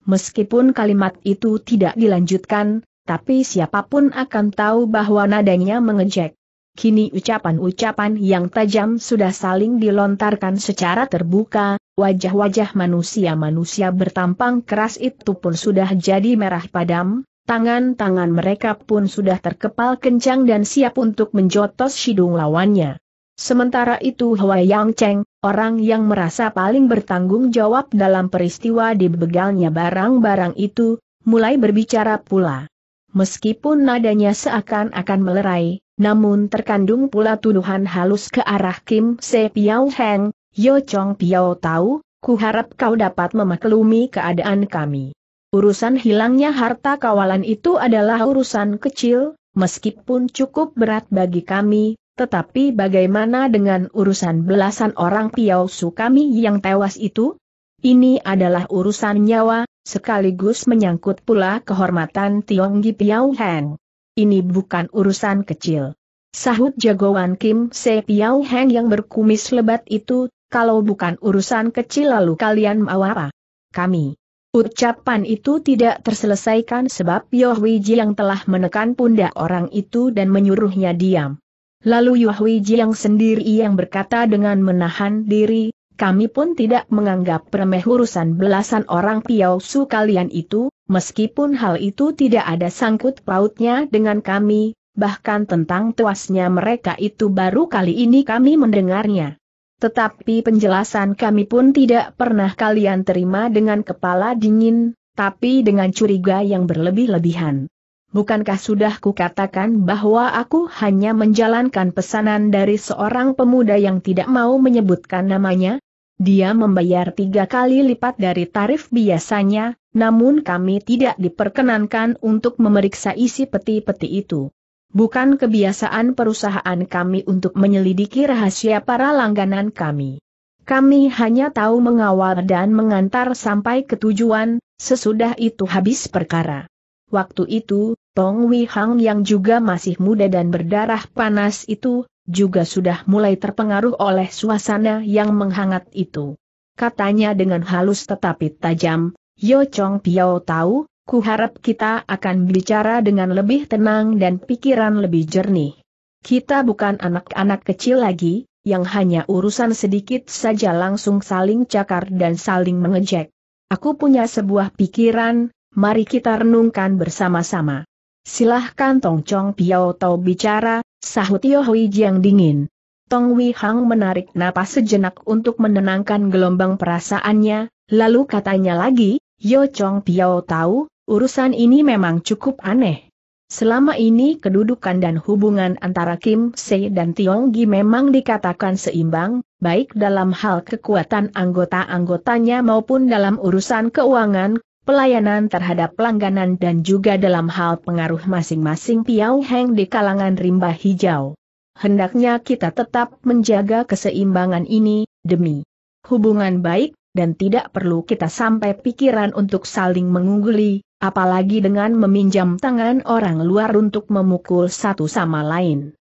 S1: Meskipun kalimat itu tidak dilanjutkan, tapi siapapun akan tahu bahwa nadanya mengejek. Kini ucapan-ucapan yang tajam sudah saling dilontarkan secara terbuka, wajah-wajah manusia-manusia bertampang keras itu pun sudah jadi merah padam, tangan-tangan mereka pun sudah terkepal kencang dan siap untuk menjotos hidung lawannya. Sementara itu Hua Yang Cheng, orang yang merasa paling bertanggung jawab dalam peristiwa dibegalnya barang-barang itu, mulai berbicara pula. Meskipun nadanya seakan-akan melerai, namun terkandung pula tuduhan halus ke arah Kim Se Piao Heng, Yo Chong Piao tahu, ku harap kau dapat memaklumi keadaan kami. Urusan hilangnya harta kawalan itu adalah urusan kecil, meskipun cukup berat bagi kami, tetapi bagaimana dengan urusan belasan orang Piao Su kami yang tewas itu? Ini adalah urusan nyawa, sekaligus menyangkut pula kehormatan Tionggi Piao Heng ini bukan urusan kecil. Sahut jagoan Kim Se Piao Heng yang berkumis lebat itu, kalau bukan urusan kecil lalu kalian mau apa? Kami. Ucapan itu tidak terselesaikan sebab Yohwiji yang telah menekan pundak orang itu dan menyuruhnya diam. Lalu Yohwiji yang sendiri yang berkata dengan menahan diri, kami pun tidak menganggap remeh urusan belasan orang Piao Su kalian itu, meskipun hal itu tidak ada sangkut pautnya dengan kami, bahkan tentang tuasnya mereka itu baru kali ini kami mendengarnya. Tetapi penjelasan kami pun tidak pernah kalian terima dengan kepala dingin, tapi dengan curiga yang berlebih-lebihan. Bukankah sudah kukatakan bahwa aku hanya menjalankan pesanan dari seorang pemuda yang tidak mau menyebutkan namanya? Dia membayar tiga kali lipat dari tarif biasanya, namun kami tidak diperkenankan untuk memeriksa isi peti-peti itu. Bukan kebiasaan perusahaan kami untuk menyelidiki rahasia para langganan kami. Kami hanya tahu mengawal dan mengantar sampai ke tujuan, sesudah itu habis perkara. Waktu itu, Tong Wei Hang yang juga masih muda dan berdarah panas itu, juga sudah mulai terpengaruh oleh suasana yang menghangat itu. Katanya dengan halus tetapi tajam, Yo Chong Piao tahu, harap kita akan bicara dengan lebih tenang dan pikiran lebih jernih. Kita bukan anak-anak kecil lagi, yang hanya urusan sedikit saja langsung saling cakar dan saling mengejek. Aku punya sebuah pikiran, mari kita renungkan bersama-sama. Silahkan Tong Chong Piao Tau bicara, sahut Yo Hui Jiang dingin. Tong Wei Hang menarik napas sejenak untuk menenangkan gelombang perasaannya, lalu katanya lagi, Yo Chong Piao tahu, urusan ini memang cukup aneh. Selama ini kedudukan dan hubungan antara Kim Se dan Tionggi memang dikatakan seimbang, baik dalam hal kekuatan anggota-anggotanya maupun dalam urusan keuangan, pelayanan terhadap pelangganan dan juga dalam hal pengaruh masing-masing Piao Heng di kalangan rimba hijau. Hendaknya kita tetap menjaga keseimbangan ini, demi hubungan baik, dan tidak perlu kita sampai pikiran untuk saling mengungguli, apalagi dengan meminjam tangan orang luar untuk memukul satu sama lain.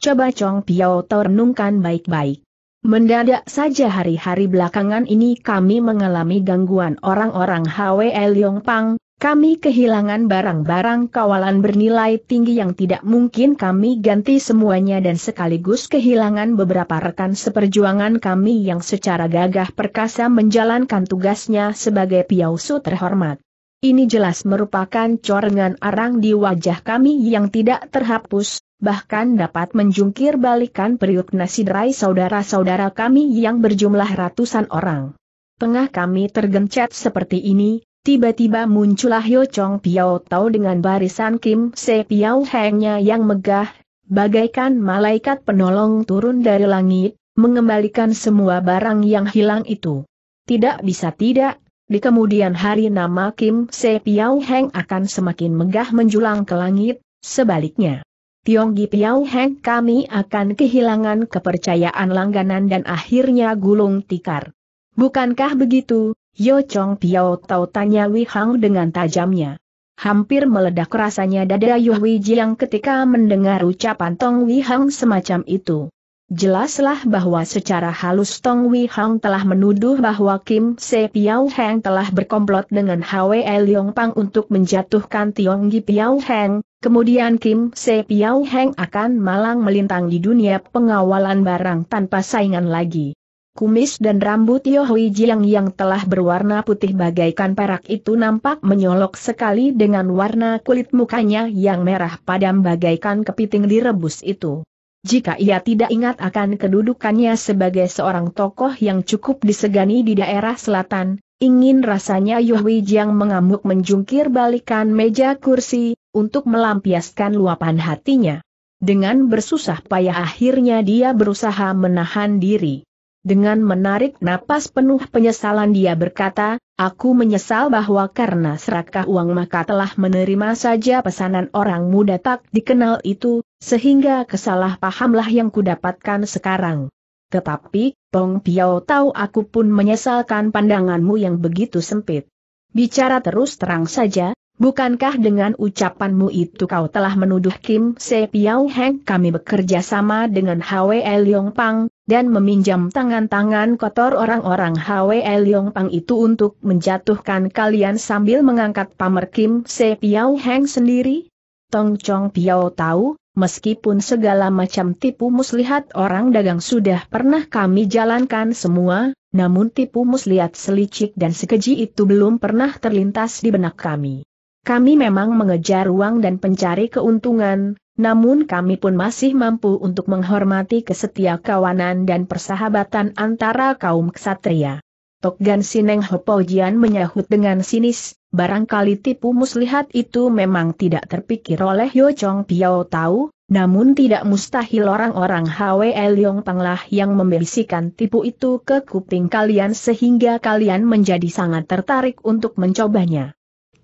S1: Coba Chong Piao terenungkan baik-baik. Mendadak saja hari-hari belakangan ini kami mengalami gangguan orang-orang HWL Pang. Kami kehilangan barang-barang kawalan bernilai tinggi yang tidak mungkin kami ganti semuanya dan sekaligus kehilangan beberapa rekan seperjuangan kami yang secara gagah perkasa menjalankan tugasnya sebagai piausu terhormat. Ini jelas merupakan corengan arang di wajah kami yang tidak terhapus, bahkan dapat menjungkir balikan periuk nasi derai saudara-saudara kami yang berjumlah ratusan orang. Tengah kami tergencet seperti ini, Tiba-tiba muncullah Yo Chong Piao Tau dengan barisan Kim Se Piao Hengnya yang megah, bagaikan malaikat penolong turun dari langit, mengembalikan semua barang yang hilang itu. Tidak bisa tidak, di kemudian hari nama Kim Se Piao Heng akan semakin megah menjulang ke langit, sebaliknya. Tionggi Piao Heng kami akan kehilangan kepercayaan langganan dan akhirnya gulung tikar. Bukankah begitu, Yo Chong Piao Tau tanya Wei Hang dengan tajamnya. Hampir meledak rasanya dada Yu Wei Jiang ketika mendengar ucapan Tong Wei Hang semacam itu. Jelaslah bahwa secara halus Tong Wei Hang telah menuduh bahwa Kim Se Piao Heng telah berkomplot dengan Hwe Yong Pang untuk menjatuhkan Tiong Gi Piao Heng, kemudian Kim Se Piao Heng akan malang melintang di dunia pengawalan barang tanpa saingan lagi. Kumis dan rambut Yo Hui Jiang yang telah berwarna putih bagaikan perak itu nampak menyolok sekali dengan warna kulit mukanya yang merah padam bagaikan kepiting direbus itu. Jika ia tidak ingat akan kedudukannya sebagai seorang tokoh yang cukup disegani di daerah selatan, ingin rasanya Yo Hui Jiang mengamuk menjungkir balikan meja kursi, untuk melampiaskan luapan hatinya. Dengan bersusah payah akhirnya dia berusaha menahan diri. Dengan menarik napas penuh penyesalan dia berkata, aku menyesal bahwa karena serakah uang maka telah menerima saja pesanan orang muda tak dikenal itu, sehingga kesalahpahamlah yang kudapatkan sekarang. Tetapi, Tong Piao tahu aku pun menyesalkan pandanganmu yang begitu sempit. Bicara terus terang saja, bukankah dengan ucapanmu itu kau telah menuduh Kim Se Piao Heng kami bekerja sama dengan Hwe Leong Pang, dan meminjam tangan-tangan kotor orang-orang Hwe Leong Pang itu untuk menjatuhkan kalian sambil mengangkat pamer Kim Se Piao Heng sendiri? Tong Chong Piao tahu, meskipun segala macam tipu muslihat orang dagang sudah pernah kami jalankan semua, namun tipu muslihat selicik dan sekeji itu belum pernah terlintas di benak kami. Kami memang mengejar uang dan pencari keuntungan, namun kami pun masih mampu untuk menghormati kesetia kawanan dan persahabatan antara kaum ksatria. Tokgan Sineng Hopojian menyahut dengan sinis, barangkali tipu muslihat itu memang tidak terpikir oleh Yo Chong Piao tahu, namun tidak mustahil orang-orang Hwe Leong Panglah yang membisikkan tipu itu ke kuping kalian sehingga kalian menjadi sangat tertarik untuk mencobanya.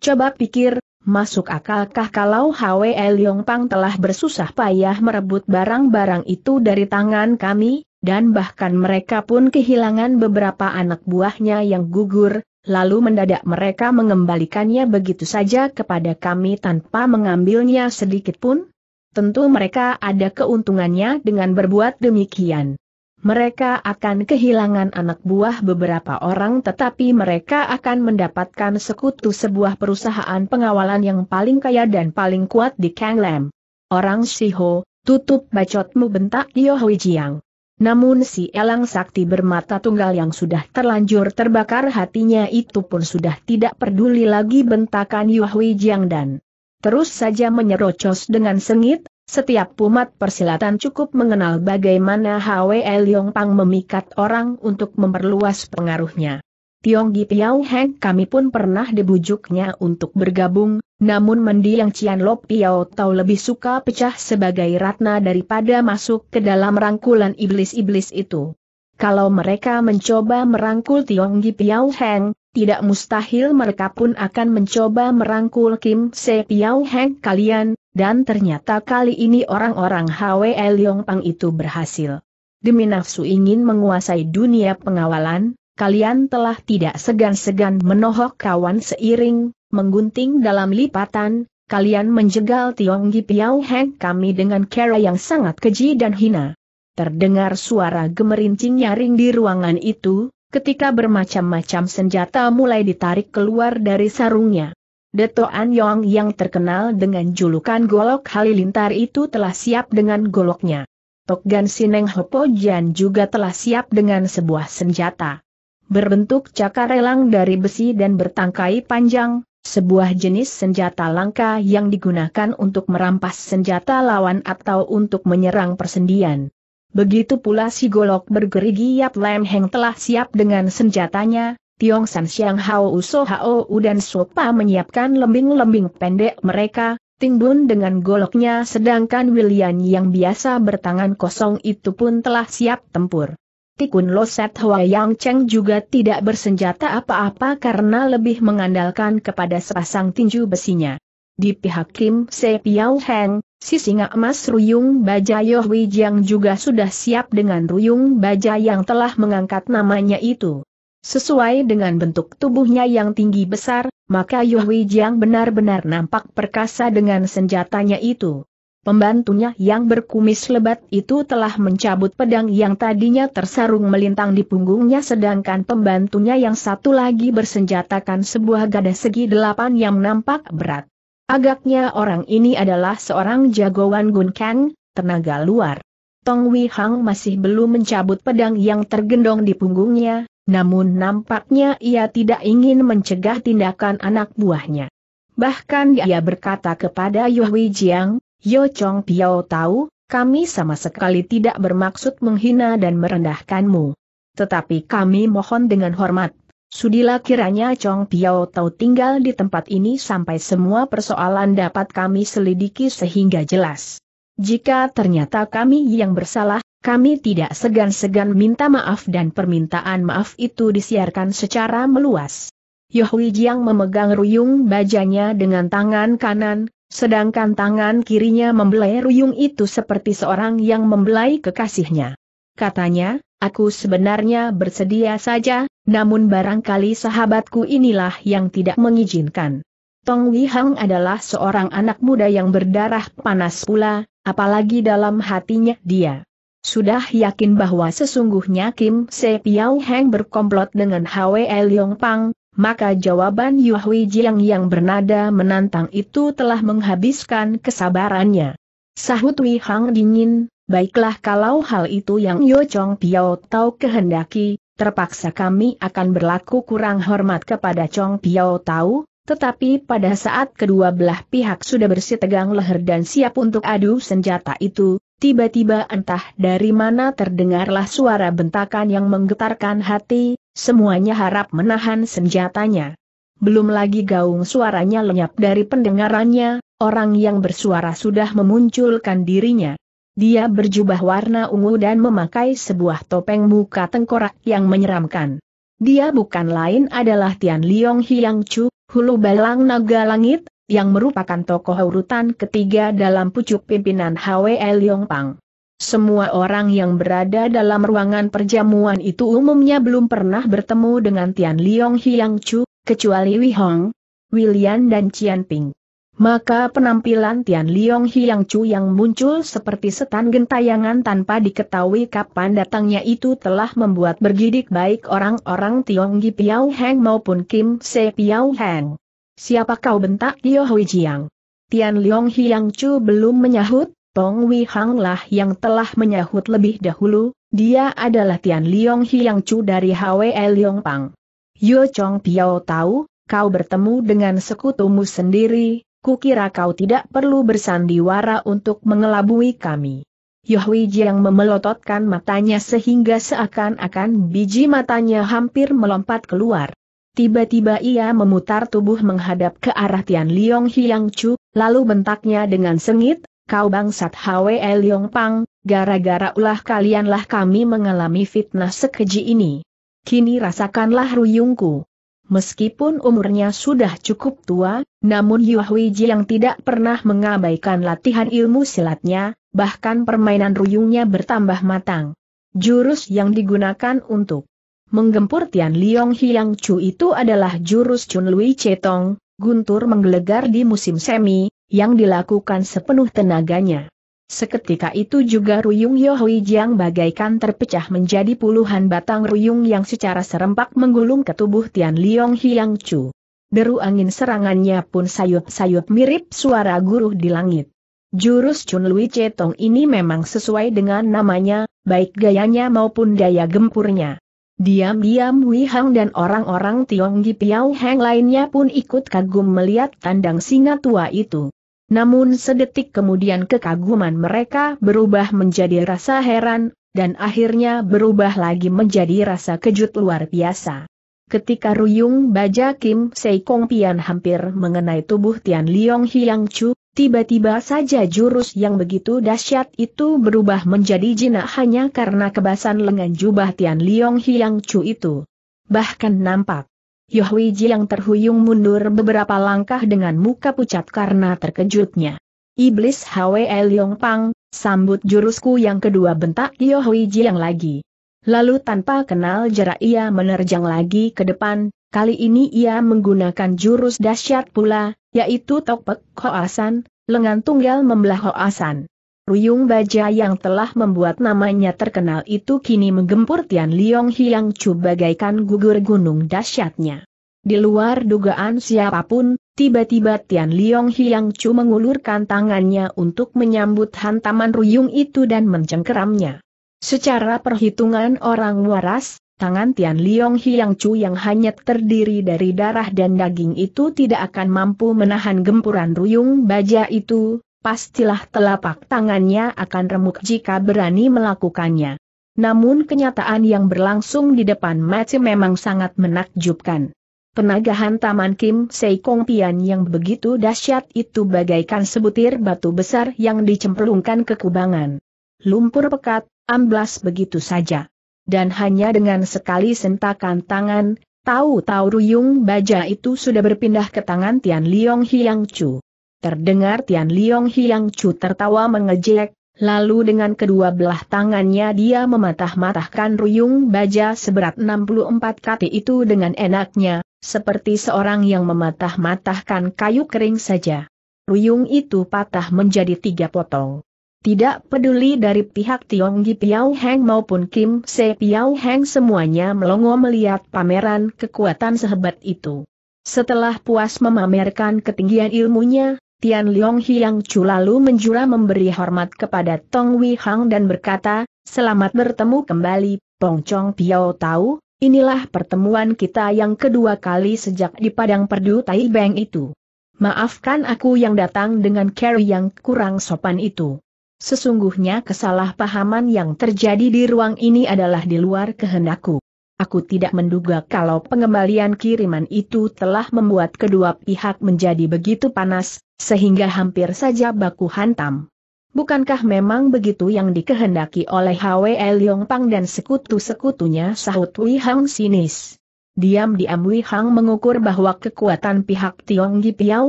S1: Coba pikir, Masuk akalkah kalau Hwe Leong Pang telah bersusah payah merebut barang-barang itu dari tangan kami, dan bahkan mereka pun kehilangan beberapa anak buahnya yang gugur, lalu mendadak mereka mengembalikannya begitu saja kepada kami tanpa mengambilnya sedikit pun? Tentu mereka ada keuntungannya dengan berbuat demikian. Mereka akan kehilangan anak buah beberapa orang tetapi mereka akan mendapatkan sekutu sebuah perusahaan pengawalan yang paling kaya dan paling kuat di Kanglem. Orang Siho, tutup bacotmu bentak Yohui Jiang. Namun si elang sakti bermata tunggal yang sudah terlanjur terbakar hatinya itu pun sudah tidak peduli lagi bentakan Yohui Jiang dan terus saja menyerocos dengan sengit setiap umat persilatan cukup mengenal bagaimana Hwe Leong Pang memikat orang untuk memperluas pengaruhnya. Tiong Gi Piao Heng kami pun pernah dibujuknya untuk bergabung, namun mendiang Cian Lo Piao tahu lebih suka pecah sebagai ratna daripada masuk ke dalam rangkulan iblis-iblis itu. Kalau mereka mencoba merangkul Tiong Gi Piao Heng, tidak mustahil mereka pun akan mencoba merangkul Kim Se Piao Heng kalian, dan ternyata kali ini orang-orang Hwe Leong Pang itu berhasil. Demi nafsu ingin menguasai dunia pengawalan, kalian telah tidak segan-segan menohok kawan seiring, menggunting dalam lipatan, kalian menjegal Tiong Tionggi Piao Heng kami dengan cara yang sangat keji dan hina. Terdengar suara gemerincing nyaring di ruangan itu, ketika bermacam-macam senjata mulai ditarik keluar dari sarungnya. Deto An Yong yang terkenal dengan julukan Golok Halilintar itu telah siap dengan goloknya. Tokgan Sineng Hopo Jan juga telah siap dengan sebuah senjata. Berbentuk cakar elang dari besi dan bertangkai panjang, sebuah jenis senjata langka yang digunakan untuk merampas senjata lawan atau untuk menyerang persendian. Begitu pula si golok bergerigi Yap Lem Heng telah siap dengan senjatanya, Tiong San Xiang Hao Uso Hao U dan Sopa menyiapkan lembing-lembing pendek mereka, timbun dengan goloknya sedangkan William yang biasa bertangan kosong itu pun telah siap tempur. Tikun Set Hua Yang Cheng juga tidak bersenjata apa-apa karena lebih mengandalkan kepada sepasang tinju besinya. Di pihak Kim Se Piao Heng, si singa emas Ruyung Baja Yohwi yang juga sudah siap dengan Ruyung Baja yang telah mengangkat namanya itu. Sesuai dengan bentuk tubuhnya yang tinggi besar, maka Yuhui Jiang benar-benar nampak perkasa dengan senjatanya itu. Pembantunya yang berkumis lebat itu telah mencabut pedang yang tadinya tersarung melintang di punggungnya sedangkan pembantunya yang satu lagi bersenjatakan sebuah gada segi delapan yang nampak berat. Agaknya orang ini adalah seorang jagoan Gun Kang, tenaga luar. Tong Wei Hang masih belum mencabut pedang yang tergendong di punggungnya, namun nampaknya ia tidak ingin mencegah tindakan anak buahnya. Bahkan ia berkata kepada Yohui Jiang, Yo Chong Piao tahu, kami sama sekali tidak bermaksud menghina dan merendahkanmu. Tetapi kami mohon dengan hormat, sudilah kiranya Chong Piao tahu tinggal di tempat ini sampai semua persoalan dapat kami selidiki sehingga jelas. Jika ternyata kami yang bersalah, kami tidak segan-segan minta maaf dan permintaan maaf itu disiarkan secara meluas. Yohui Jiang memegang ruyung bajanya dengan tangan kanan, sedangkan tangan kirinya membelai ruyung itu seperti seorang yang membelai kekasihnya. Katanya, aku sebenarnya bersedia saja, namun barangkali sahabatku inilah yang tidak mengizinkan. Tong Wihang adalah seorang anak muda yang berdarah panas pula, apalagi dalam hatinya dia sudah yakin bahwa sesungguhnya Kim Se Piao Heng berkomplot dengan Hwe Leong Pang, maka jawaban Yu Hui Jiang yang bernada menantang itu telah menghabiskan kesabarannya. Sahut Wei Hang dingin, baiklah kalau hal itu yang Yo Chong Piao Tau kehendaki, terpaksa kami akan berlaku kurang hormat kepada Chong Piao Tau, tetapi pada saat kedua belah pihak sudah bersitegang leher dan siap untuk adu senjata itu, Tiba-tiba entah dari mana terdengarlah suara bentakan yang menggetarkan hati, semuanya harap menahan senjatanya. Belum lagi gaung suaranya lenyap dari pendengarannya, orang yang bersuara sudah memunculkan dirinya. Dia berjubah warna ungu dan memakai sebuah topeng muka tengkorak yang menyeramkan. Dia bukan lain adalah Tian Liong Hiang Chu, hulu balang naga langit, yang merupakan tokoh urutan ketiga dalam pucuk pimpinan HWL Yongpang. Semua orang yang berada dalam ruangan perjamuan itu umumnya belum pernah bertemu dengan Tian Liong Hiang Chu, kecuali Wei Hong, William dan Qian Ping. Maka penampilan Tian Liong Hiang Chu yang muncul seperti setan gentayangan tanpa diketahui kapan datangnya itu telah membuat bergidik baik orang-orang Tionggi Piao Heng maupun Kim Se Piao Heng. Siapa kau bentak Tio Hui Jiang? Tian Leong Hiang Chu belum menyahut, Tong Wei Hang lah yang telah menyahut lebih dahulu, dia adalah Tian Leong Hiang Chu dari HWE Leong Pang. Yo Chong Piao tahu, kau bertemu dengan sekutumu sendiri, kukira kau tidak perlu bersandiwara untuk mengelabui kami. Yohui Jiang memelototkan matanya sehingga seakan-akan biji matanya hampir melompat keluar. Tiba-tiba ia memutar tubuh menghadap ke arah Tian Liong Hiang Chu, lalu bentaknya dengan sengit, kau bangsat Hwe Liong Pang, gara-gara ulah kalianlah kami mengalami fitnah sekeji ini. Kini rasakanlah ruyungku. Meskipun umurnya sudah cukup tua, namun Yu Yuhwiji yang tidak pernah mengabaikan latihan ilmu silatnya, bahkan permainan ruyungnya bertambah matang. Jurus yang digunakan untuk Menggempur Tian Liong Hiang Chu itu adalah jurus Chun Lui Cetong, guntur menggelegar di musim semi, yang dilakukan sepenuh tenaganya. Seketika itu juga Ruyung Yohui Jiang bagaikan terpecah menjadi puluhan batang Ruyung yang secara serempak menggulung ke tubuh Tian Liong Hiang Chu. Deru angin serangannya pun sayup-sayup mirip suara guruh di langit. Jurus Chun Lui Cetong ini memang sesuai dengan namanya, baik gayanya maupun daya gempurnya. Diam-diam Wei Hang dan orang-orang Tionggi Piao Hang lainnya pun ikut kagum melihat tandang singa tua itu. Namun sedetik kemudian kekaguman mereka berubah menjadi rasa heran, dan akhirnya berubah lagi menjadi rasa kejut luar biasa. Ketika Ruyung Baja Kim Seikong Pian hampir mengenai tubuh Tian Liong Hiang Chu, Tiba-tiba saja jurus yang begitu dahsyat itu berubah menjadi jinak hanya karena kebasan lengan jubah Tian Liong Hiang Chu itu. Bahkan nampak, Yohui Ji yang terhuyung mundur beberapa langkah dengan muka pucat karena terkejutnya. Iblis Hwe Liong Pang, sambut jurusku yang kedua bentak Yohui Ji yang lagi. Lalu tanpa kenal jarak ia menerjang lagi ke depan, Kali ini ia menggunakan jurus dahsyat pula, yaitu topek hoasan, lengan tunggal membelah hoasan. Ruyung baja yang telah membuat namanya terkenal itu kini menggempur Tian Liong Hiang Chu bagaikan gugur gunung dahsyatnya. Di luar dugaan siapapun, tiba-tiba Tian Liong Hiang Chu mengulurkan tangannya untuk menyambut hantaman ruyung itu dan mencengkeramnya. Secara perhitungan orang waras, tangan Tian Liong Hiang Chu yang hanya terdiri dari darah dan daging itu tidak akan mampu menahan gempuran ruyung baja itu, pastilah telapak tangannya akan remuk jika berani melakukannya. Namun kenyataan yang berlangsung di depan mata memang sangat menakjubkan. Penagahan Taman Kim Seikong Pian yang begitu dahsyat itu bagaikan sebutir batu besar yang dicemplungkan ke kubangan. Lumpur pekat, amblas begitu saja dan hanya dengan sekali sentakan tangan, tahu-tahu ruyung baja itu sudah berpindah ke tangan Tian Liong Hiang Chu. Terdengar Tian Liong Hiang Chu tertawa mengejek, lalu dengan kedua belah tangannya dia mematah-matahkan ruyung baja seberat 64 kati itu dengan enaknya, seperti seorang yang mematah-matahkan kayu kering saja. Ruyung itu patah menjadi tiga potong. Tidak peduli dari pihak Tionggi Piao Heng maupun Kim Se Piao Heng semuanya melongo melihat pameran kekuatan sehebat itu. Setelah puas memamerkan ketinggian ilmunya, Tian Leong Hiang Chu lalu menjura memberi hormat kepada Tong Wei Hang dan berkata, Selamat bertemu kembali, Pongcong Piao Tau, inilah pertemuan kita yang kedua kali sejak di Padang Perdu Tai Beng itu. Maafkan aku yang datang dengan carry yang kurang sopan itu. Sesungguhnya kesalahpahaman yang terjadi di ruang ini adalah di luar kehendakku. Aku tidak menduga kalau pengembalian kiriman itu telah membuat kedua pihak menjadi begitu panas, sehingga hampir saja baku hantam. Bukankah memang begitu yang dikehendaki oleh Hwe Elyong Pang dan sekutu-sekutunya sahut Wei Hang sinis. Diam-diam Wei Hang mengukur bahwa kekuatan pihak Tionggi Piao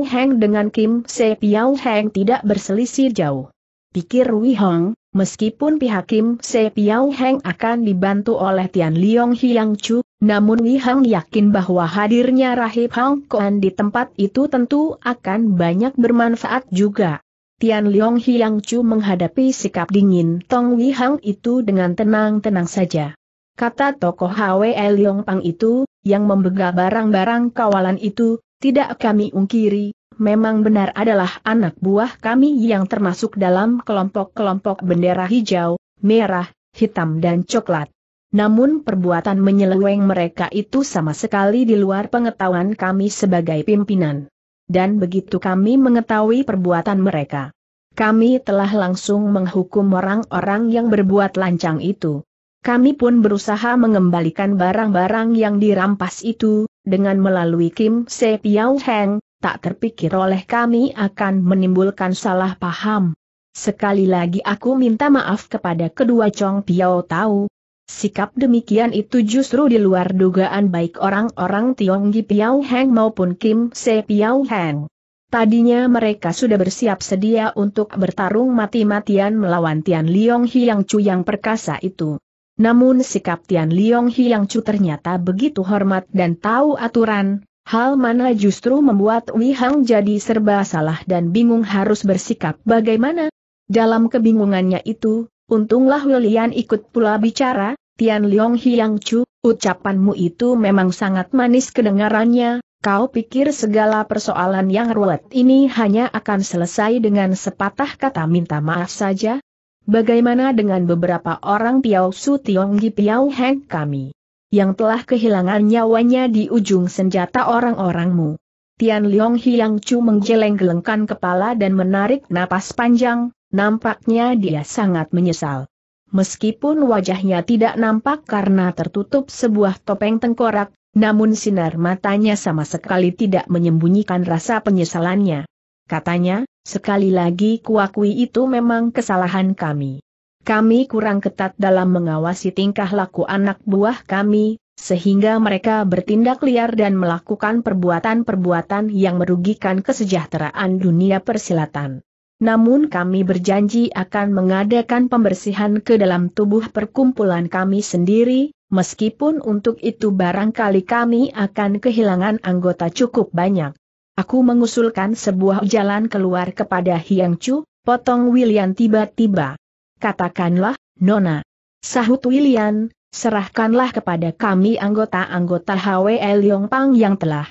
S1: Heng dengan Kim Se Piao Heng tidak berselisih jauh pikir Wei Hong, meskipun pihak Kim Se Piao Heng akan dibantu oleh Tian Liong Hiang Chu, namun Wei Hong yakin bahwa hadirnya Rahib Hong Kuan di tempat itu tentu akan banyak bermanfaat juga. Tian Liong Hiang Chu menghadapi sikap dingin Tong Wei Hong itu dengan tenang-tenang saja. Kata tokoh Hwe Liong Pang itu, yang membegal barang-barang kawalan itu, tidak kami ungkiri, memang benar adalah anak buah kami yang termasuk dalam kelompok-kelompok bendera hijau, merah, hitam dan coklat. Namun perbuatan menyeleweng mereka itu sama sekali di luar pengetahuan kami sebagai pimpinan. Dan begitu kami mengetahui perbuatan mereka, kami telah langsung menghukum orang-orang yang berbuat lancang itu. Kami pun berusaha mengembalikan barang-barang yang dirampas itu, dengan melalui Kim Se Piao Heng, tak terpikir oleh kami akan menimbulkan salah paham. Sekali lagi aku minta maaf kepada kedua Chong Piao Tau. Sikap demikian itu justru di luar dugaan baik orang-orang Tionggi Piao Heng maupun Kim Se Piao Heng. Tadinya mereka sudah bersiap sedia untuk bertarung mati-matian melawan Tian Liong Hiang Chu yang perkasa itu. Namun sikap Tian Liong Hiang Chu ternyata begitu hormat dan tahu aturan, Hal mana justru membuat Wei Hang jadi serba salah dan bingung harus bersikap bagaimana? Dalam kebingungannya itu, untunglah William ikut pula bicara, Tian Leong Hiang Chu, ucapanmu itu memang sangat manis kedengarannya, kau pikir segala persoalan yang ruwet ini hanya akan selesai dengan sepatah kata minta maaf saja? Bagaimana dengan beberapa orang Piao Su Tiong Gi Piao Heng kami? yang telah kehilangan nyawanya di ujung senjata orang-orangmu. Tian Liong Hiang Chu menggeleng-gelengkan kepala dan menarik napas panjang, nampaknya dia sangat menyesal. Meskipun wajahnya tidak nampak karena tertutup sebuah topeng tengkorak, namun sinar matanya sama sekali tidak menyembunyikan rasa penyesalannya. Katanya, sekali lagi kuakui itu memang kesalahan kami kami kurang ketat dalam mengawasi tingkah laku anak buah kami, sehingga mereka bertindak liar dan melakukan perbuatan-perbuatan yang merugikan kesejahteraan dunia persilatan. Namun kami berjanji akan mengadakan pembersihan ke dalam tubuh perkumpulan kami sendiri, meskipun untuk itu barangkali kami akan kehilangan anggota cukup banyak. Aku mengusulkan sebuah jalan keluar kepada Hiang Chu, potong William tiba-tiba. Katakanlah, Nona. Sahut William, serahkanlah kepada kami anggota-anggota HWL Yongpang yang telah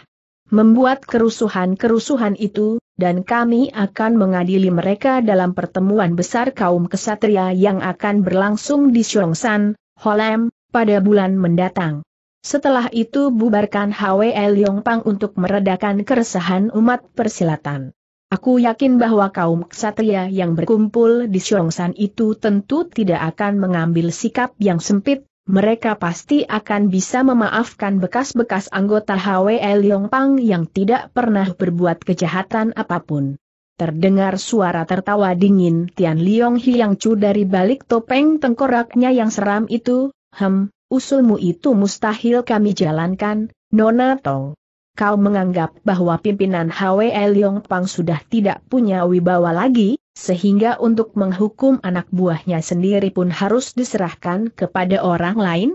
S1: membuat kerusuhan-kerusuhan itu, dan kami akan mengadili mereka dalam pertemuan besar kaum kesatria yang akan berlangsung di Xiongshan, Holem, pada bulan mendatang. Setelah itu bubarkan HWL Yongpang untuk meredakan keresahan umat persilatan. Aku yakin bahwa kaum ksatria yang berkumpul di Syongsan itu tentu tidak akan mengambil sikap yang sempit, mereka pasti akan bisa memaafkan bekas-bekas anggota HWL Yongpang yang tidak pernah berbuat kejahatan apapun. Terdengar suara tertawa dingin Tian Liong Chu dari balik topeng tengkoraknya yang seram itu, hem, usulmu itu mustahil kami jalankan, Nona Tong kau menganggap bahwa pimpinan Hwe Leong Pang sudah tidak punya wibawa lagi, sehingga untuk menghukum anak buahnya sendiri pun harus diserahkan kepada orang lain?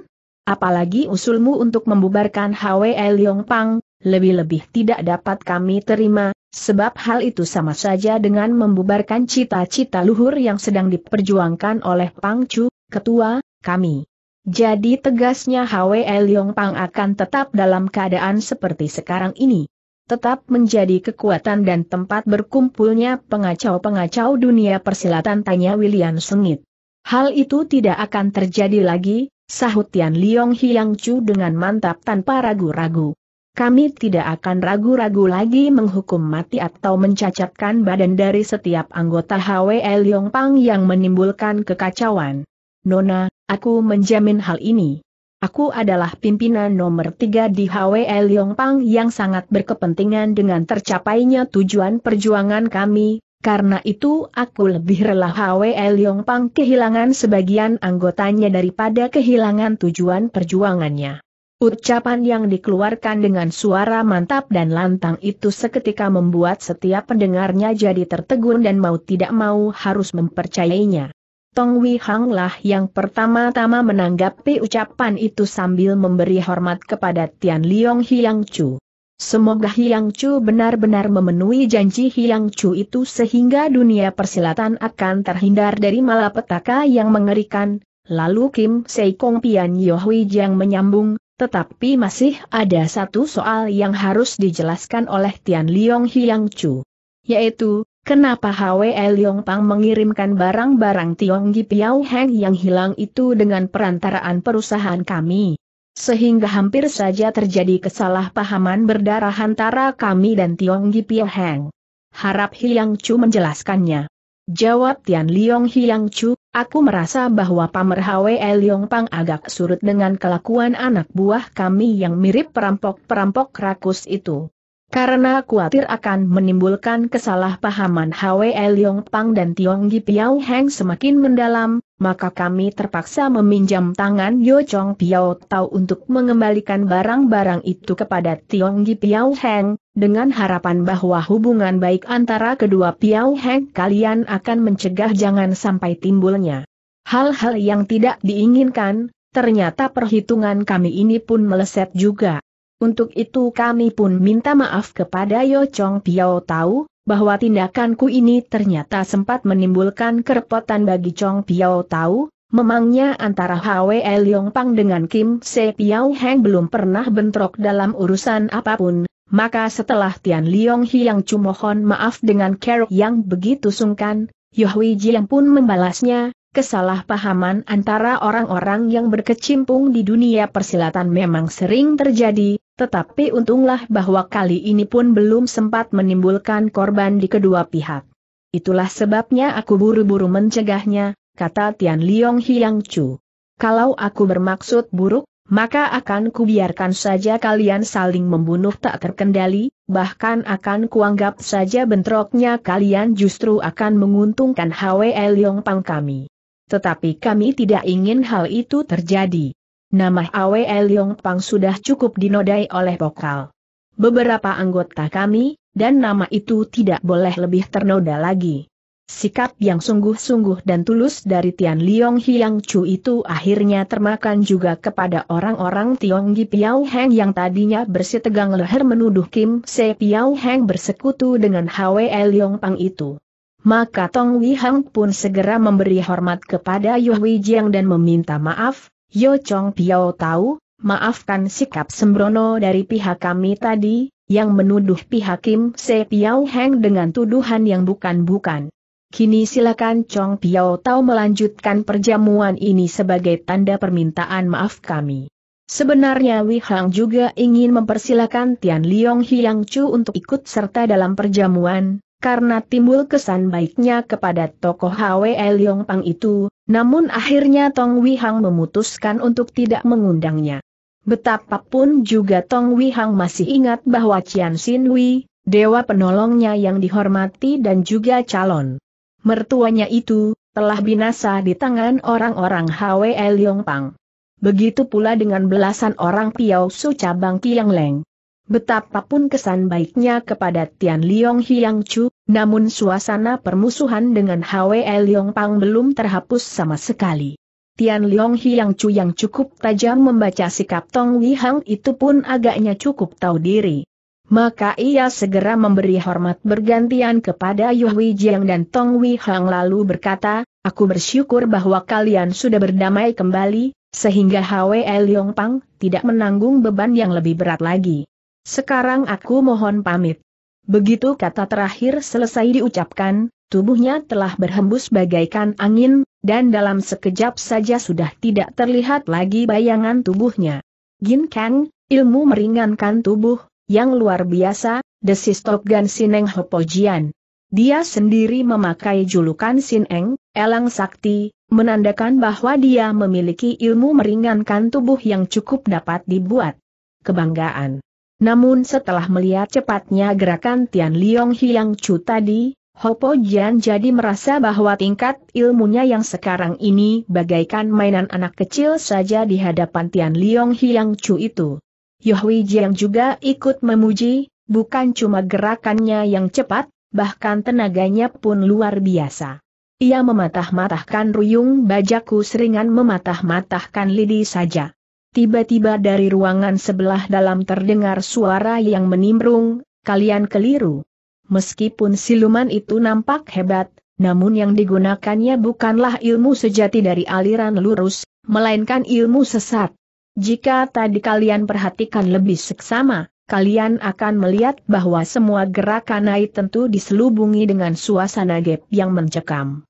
S1: Apalagi usulmu untuk membubarkan Hwe Leong Pang, lebih-lebih tidak dapat kami terima, sebab hal itu sama saja dengan membubarkan cita-cita luhur yang sedang diperjuangkan oleh Pang Chu, ketua, kami. Jadi tegasnya Hwe Leong Pang akan tetap dalam keadaan seperti sekarang ini. Tetap menjadi kekuatan dan tempat berkumpulnya pengacau-pengacau dunia persilatan tanya William sengit. Hal itu tidak akan terjadi lagi, sahut Tian Liong Hiang Chu dengan mantap tanpa ragu-ragu. Kami tidak akan ragu-ragu lagi menghukum mati atau mencacatkan badan dari setiap anggota Hwe Leong Pang yang menimbulkan kekacauan. Nona, aku menjamin hal ini. Aku adalah pimpinan nomor tiga di HWL Yongpang yang sangat berkepentingan dengan tercapainya tujuan perjuangan kami, karena itu aku lebih rela HWL Yongpang kehilangan sebagian anggotanya daripada kehilangan tujuan perjuangannya. Ucapan yang dikeluarkan dengan suara mantap dan lantang itu seketika membuat setiap pendengarnya jadi tertegun dan mau tidak mau harus mempercayainya. Tong Wei Hang lah yang pertama-tama menanggapi ucapan itu sambil memberi hormat kepada Tian Liong Hiang Chu. Semoga Hiang Chu benar-benar memenuhi janji Hiang Chu itu sehingga dunia persilatan akan terhindar dari malapetaka yang mengerikan. Lalu Kim Seikong Pian Yohui Jiang menyambung, tetapi masih ada satu soal yang harus dijelaskan oleh Tian Liong Hiang Chu. Yaitu, Kenapa Hwe Liong Pang mengirimkan barang-barang Gi Piao Heng yang hilang itu dengan perantaraan perusahaan kami? Sehingga hampir saja terjadi kesalahpahaman berdarah antara kami dan Gi Piao Heng. Harap Hiang Chu menjelaskannya. Jawab Tian Liong Hiang Chu, aku merasa bahwa pamer Hwe Liong Pang agak surut dengan kelakuan anak buah kami yang mirip perampok-perampok rakus itu. Karena khawatir akan menimbulkan kesalahpahaman Hwe Leong Pang dan Tiong Gi Piao Heng semakin mendalam, maka kami terpaksa meminjam tangan Yo Chong Piao Tau untuk mengembalikan barang-barang itu kepada Tiong Gi Piao Heng, dengan harapan bahwa hubungan baik antara kedua Piao Heng kalian akan mencegah jangan sampai timbulnya. Hal-hal yang tidak diinginkan, ternyata perhitungan kami ini pun meleset juga. Untuk itu kami pun minta maaf kepada Yo Chong Piao Tau, bahwa tindakanku ini ternyata sempat menimbulkan kerepotan bagi Chong Piao Tau, memangnya antara Hwe Leong Pang dengan Kim Se Piao Heng belum pernah bentrok dalam urusan apapun, maka setelah Tian Liong yang cumohon maaf dengan Carol yang begitu sungkan, Yo Yohui Jiang pun membalasnya, kesalahpahaman antara orang-orang yang berkecimpung di dunia persilatan memang sering terjadi, tetapi untunglah bahwa kali ini pun belum sempat menimbulkan korban di kedua pihak. Itulah sebabnya aku buru-buru mencegahnya, kata Tian Liong Hiang Chu. Kalau aku bermaksud buruk, maka akan kubiarkan saja kalian saling membunuh tak terkendali, bahkan akan kuanggap saja bentroknya kalian justru akan menguntungkan Hwe Leong Pang kami. Tetapi kami tidak ingin hal itu terjadi. Nama Awe Leong Pang sudah cukup dinodai oleh vokal. Beberapa anggota kami, dan nama itu tidak boleh lebih ternoda lagi. Sikap yang sungguh-sungguh dan tulus dari Tian Liong Hiang Chu itu akhirnya termakan juga kepada orang-orang Tionggi Piao Heng yang tadinya bersitegang leher menuduh Kim Se Piao Heng bersekutu dengan Hwe Liong Pang itu. Maka Tong Wi Hang pun segera memberi hormat kepada Yu Wei Jiang dan meminta maaf, Yo Chong Piao tahu, maafkan sikap sembrono dari pihak kami tadi, yang menuduh pihak Kim Se Piao Heng dengan tuduhan yang bukan-bukan. Kini silakan Chong Piao tahu melanjutkan perjamuan ini sebagai tanda permintaan maaf kami. Sebenarnya Wei Hang juga ingin mempersilakan Tian Liong Hiang Chu untuk ikut serta dalam perjamuan, karena timbul kesan baiknya kepada tokoh Hwe Yong Pang itu, namun akhirnya Tong Wihang memutuskan untuk tidak mengundangnya. Betapapun juga Tong Wihang masih ingat bahwa Cian Sin Wei, dewa penolongnya yang dihormati dan juga calon mertuanya itu, telah binasa di tangan orang-orang Hwe Yong Pang. Begitu pula dengan belasan orang Piao Su cabang Tiang Leng. Betapapun kesan baiknya kepada Tian Liong Hiang Chu, namun suasana permusuhan dengan Hwe Liong Pang belum terhapus sama sekali. Tian Liong Hiang Chu yang cukup tajam membaca sikap Tong Wi Hang itu pun agaknya cukup tahu diri. Maka ia segera memberi hormat bergantian kepada Yu Wei Jiang dan Tong Wi Hang lalu berkata, Aku bersyukur bahwa kalian sudah berdamai kembali, sehingga Hwe Liong Pang tidak menanggung beban yang lebih berat lagi. Sekarang aku mohon pamit. Begitu kata terakhir selesai diucapkan, tubuhnya telah berhembus bagaikan angin, dan dalam sekejap saja sudah tidak terlihat lagi bayangan tubuhnya. Gin Kang, ilmu meringankan tubuh, yang luar biasa, desis Tokgan Sineng Hopojian. Dia sendiri memakai julukan Sineng, Elang Sakti, menandakan bahwa dia memiliki ilmu meringankan tubuh yang cukup dapat dibuat. Kebanggaan namun setelah melihat cepatnya gerakan Tian Liong Hiang Chu tadi, Hopo Jian jadi merasa bahwa tingkat ilmunya yang sekarang ini bagaikan mainan anak kecil saja di hadapan Tian Liong Hiang Chu itu. Yohui Jiang juga ikut memuji, bukan cuma gerakannya yang cepat, bahkan tenaganya pun luar biasa. Ia mematah-matahkan ruyung bajaku seringan mematah-matahkan lidi saja. Tiba-tiba dari ruangan sebelah dalam terdengar suara yang menimbrung, kalian keliru. Meskipun siluman itu nampak hebat, namun yang digunakannya bukanlah ilmu sejati dari aliran lurus, melainkan ilmu sesat. Jika tadi kalian perhatikan lebih seksama, kalian akan melihat bahwa semua gerakan naik tentu diselubungi dengan suasana gap yang mencekam.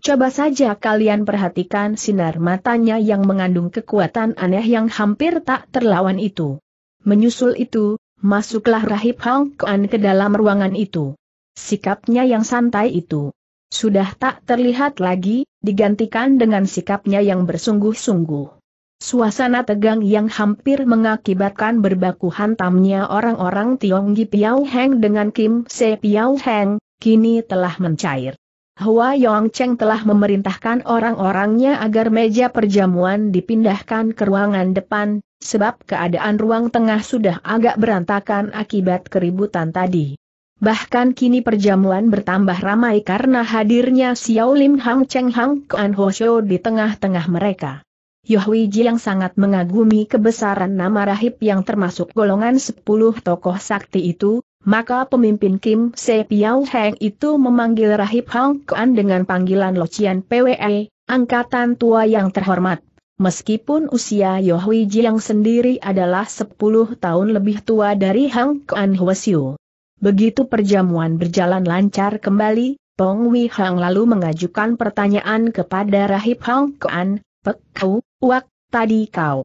S1: Coba saja kalian perhatikan sinar matanya yang mengandung kekuatan aneh yang hampir tak terlawan itu. Menyusul itu, masuklah Rahib Hang Kuan ke dalam ruangan itu. Sikapnya yang santai itu sudah tak terlihat lagi, digantikan dengan sikapnya yang bersungguh-sungguh. Suasana tegang yang hampir mengakibatkan berbaku hantamnya orang-orang Tionggi Piao Heng dengan Kim Se Piao Heng, kini telah mencair. Hua Yong Cheng telah memerintahkan orang-orangnya agar meja perjamuan dipindahkan ke ruangan depan, sebab keadaan ruang tengah sudah agak berantakan akibat keributan tadi. Bahkan kini perjamuan bertambah ramai karena hadirnya Xiao Lim Hang Cheng Hang Kuan Ho Shou di tengah-tengah mereka. Ji yang sangat mengagumi kebesaran nama rahib yang termasuk golongan sepuluh tokoh sakti itu, maka pemimpin Kim Se Piao Heng itu memanggil Rahib Hong Kuan dengan panggilan Locian PWE, angkatan tua yang terhormat. Meskipun usia Yohui Jiang sendiri adalah 10 tahun lebih tua dari Hong Kuan Huasiu. Begitu perjamuan berjalan lancar kembali, Tong Wei Hang lalu mengajukan pertanyaan kepada Rahib Hong Kuan, Pek Kau, Wak, tadi kau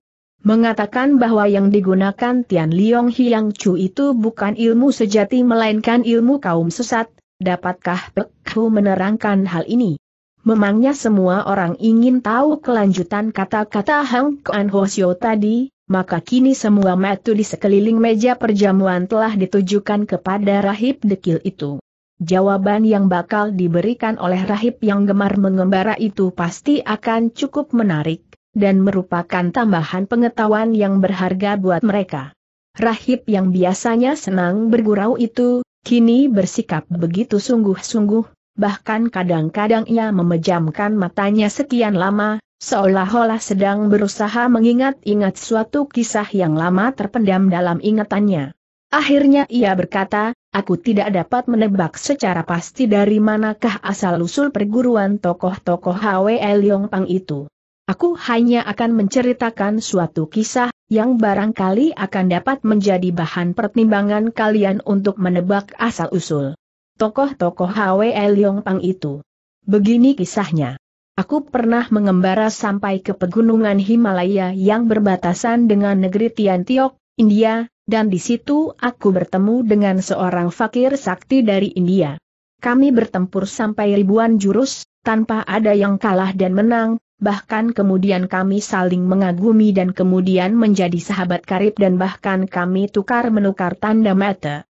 S1: mengatakan bahwa yang digunakan Tian Liong Hiang Chu itu bukan ilmu sejati melainkan ilmu kaum sesat, dapatkah Pek Hu menerangkan hal ini? Memangnya semua orang ingin tahu kelanjutan kata-kata Hang Kuan Hosio tadi, maka kini semua metu di sekeliling meja perjamuan telah ditujukan kepada rahib dekil itu. Jawaban yang bakal diberikan oleh rahib yang gemar mengembara itu pasti akan cukup menarik, dan merupakan tambahan pengetahuan yang berharga buat mereka. Rahib yang biasanya senang bergurau itu, kini bersikap begitu sungguh-sungguh, bahkan kadang-kadang ia memejamkan matanya sekian lama, seolah-olah sedang berusaha mengingat-ingat suatu kisah yang lama terpendam dalam ingatannya. Akhirnya ia berkata, aku tidak dapat menebak secara pasti dari manakah asal-usul perguruan tokoh-tokoh Hwe Leong Pang itu. Aku hanya akan menceritakan suatu kisah, yang barangkali akan dapat menjadi bahan pertimbangan kalian untuk menebak asal-usul. Tokoh-tokoh Hwe Yong Pang itu. Begini kisahnya. Aku pernah mengembara sampai ke pegunungan Himalaya yang berbatasan dengan negeri Tiantiok, India, dan di situ aku bertemu dengan seorang fakir sakti dari India. Kami bertempur sampai ribuan jurus, tanpa ada yang kalah dan menang, bahkan kemudian kami saling mengagumi dan kemudian menjadi sahabat karib dan bahkan kami tukar menukar tanda mata.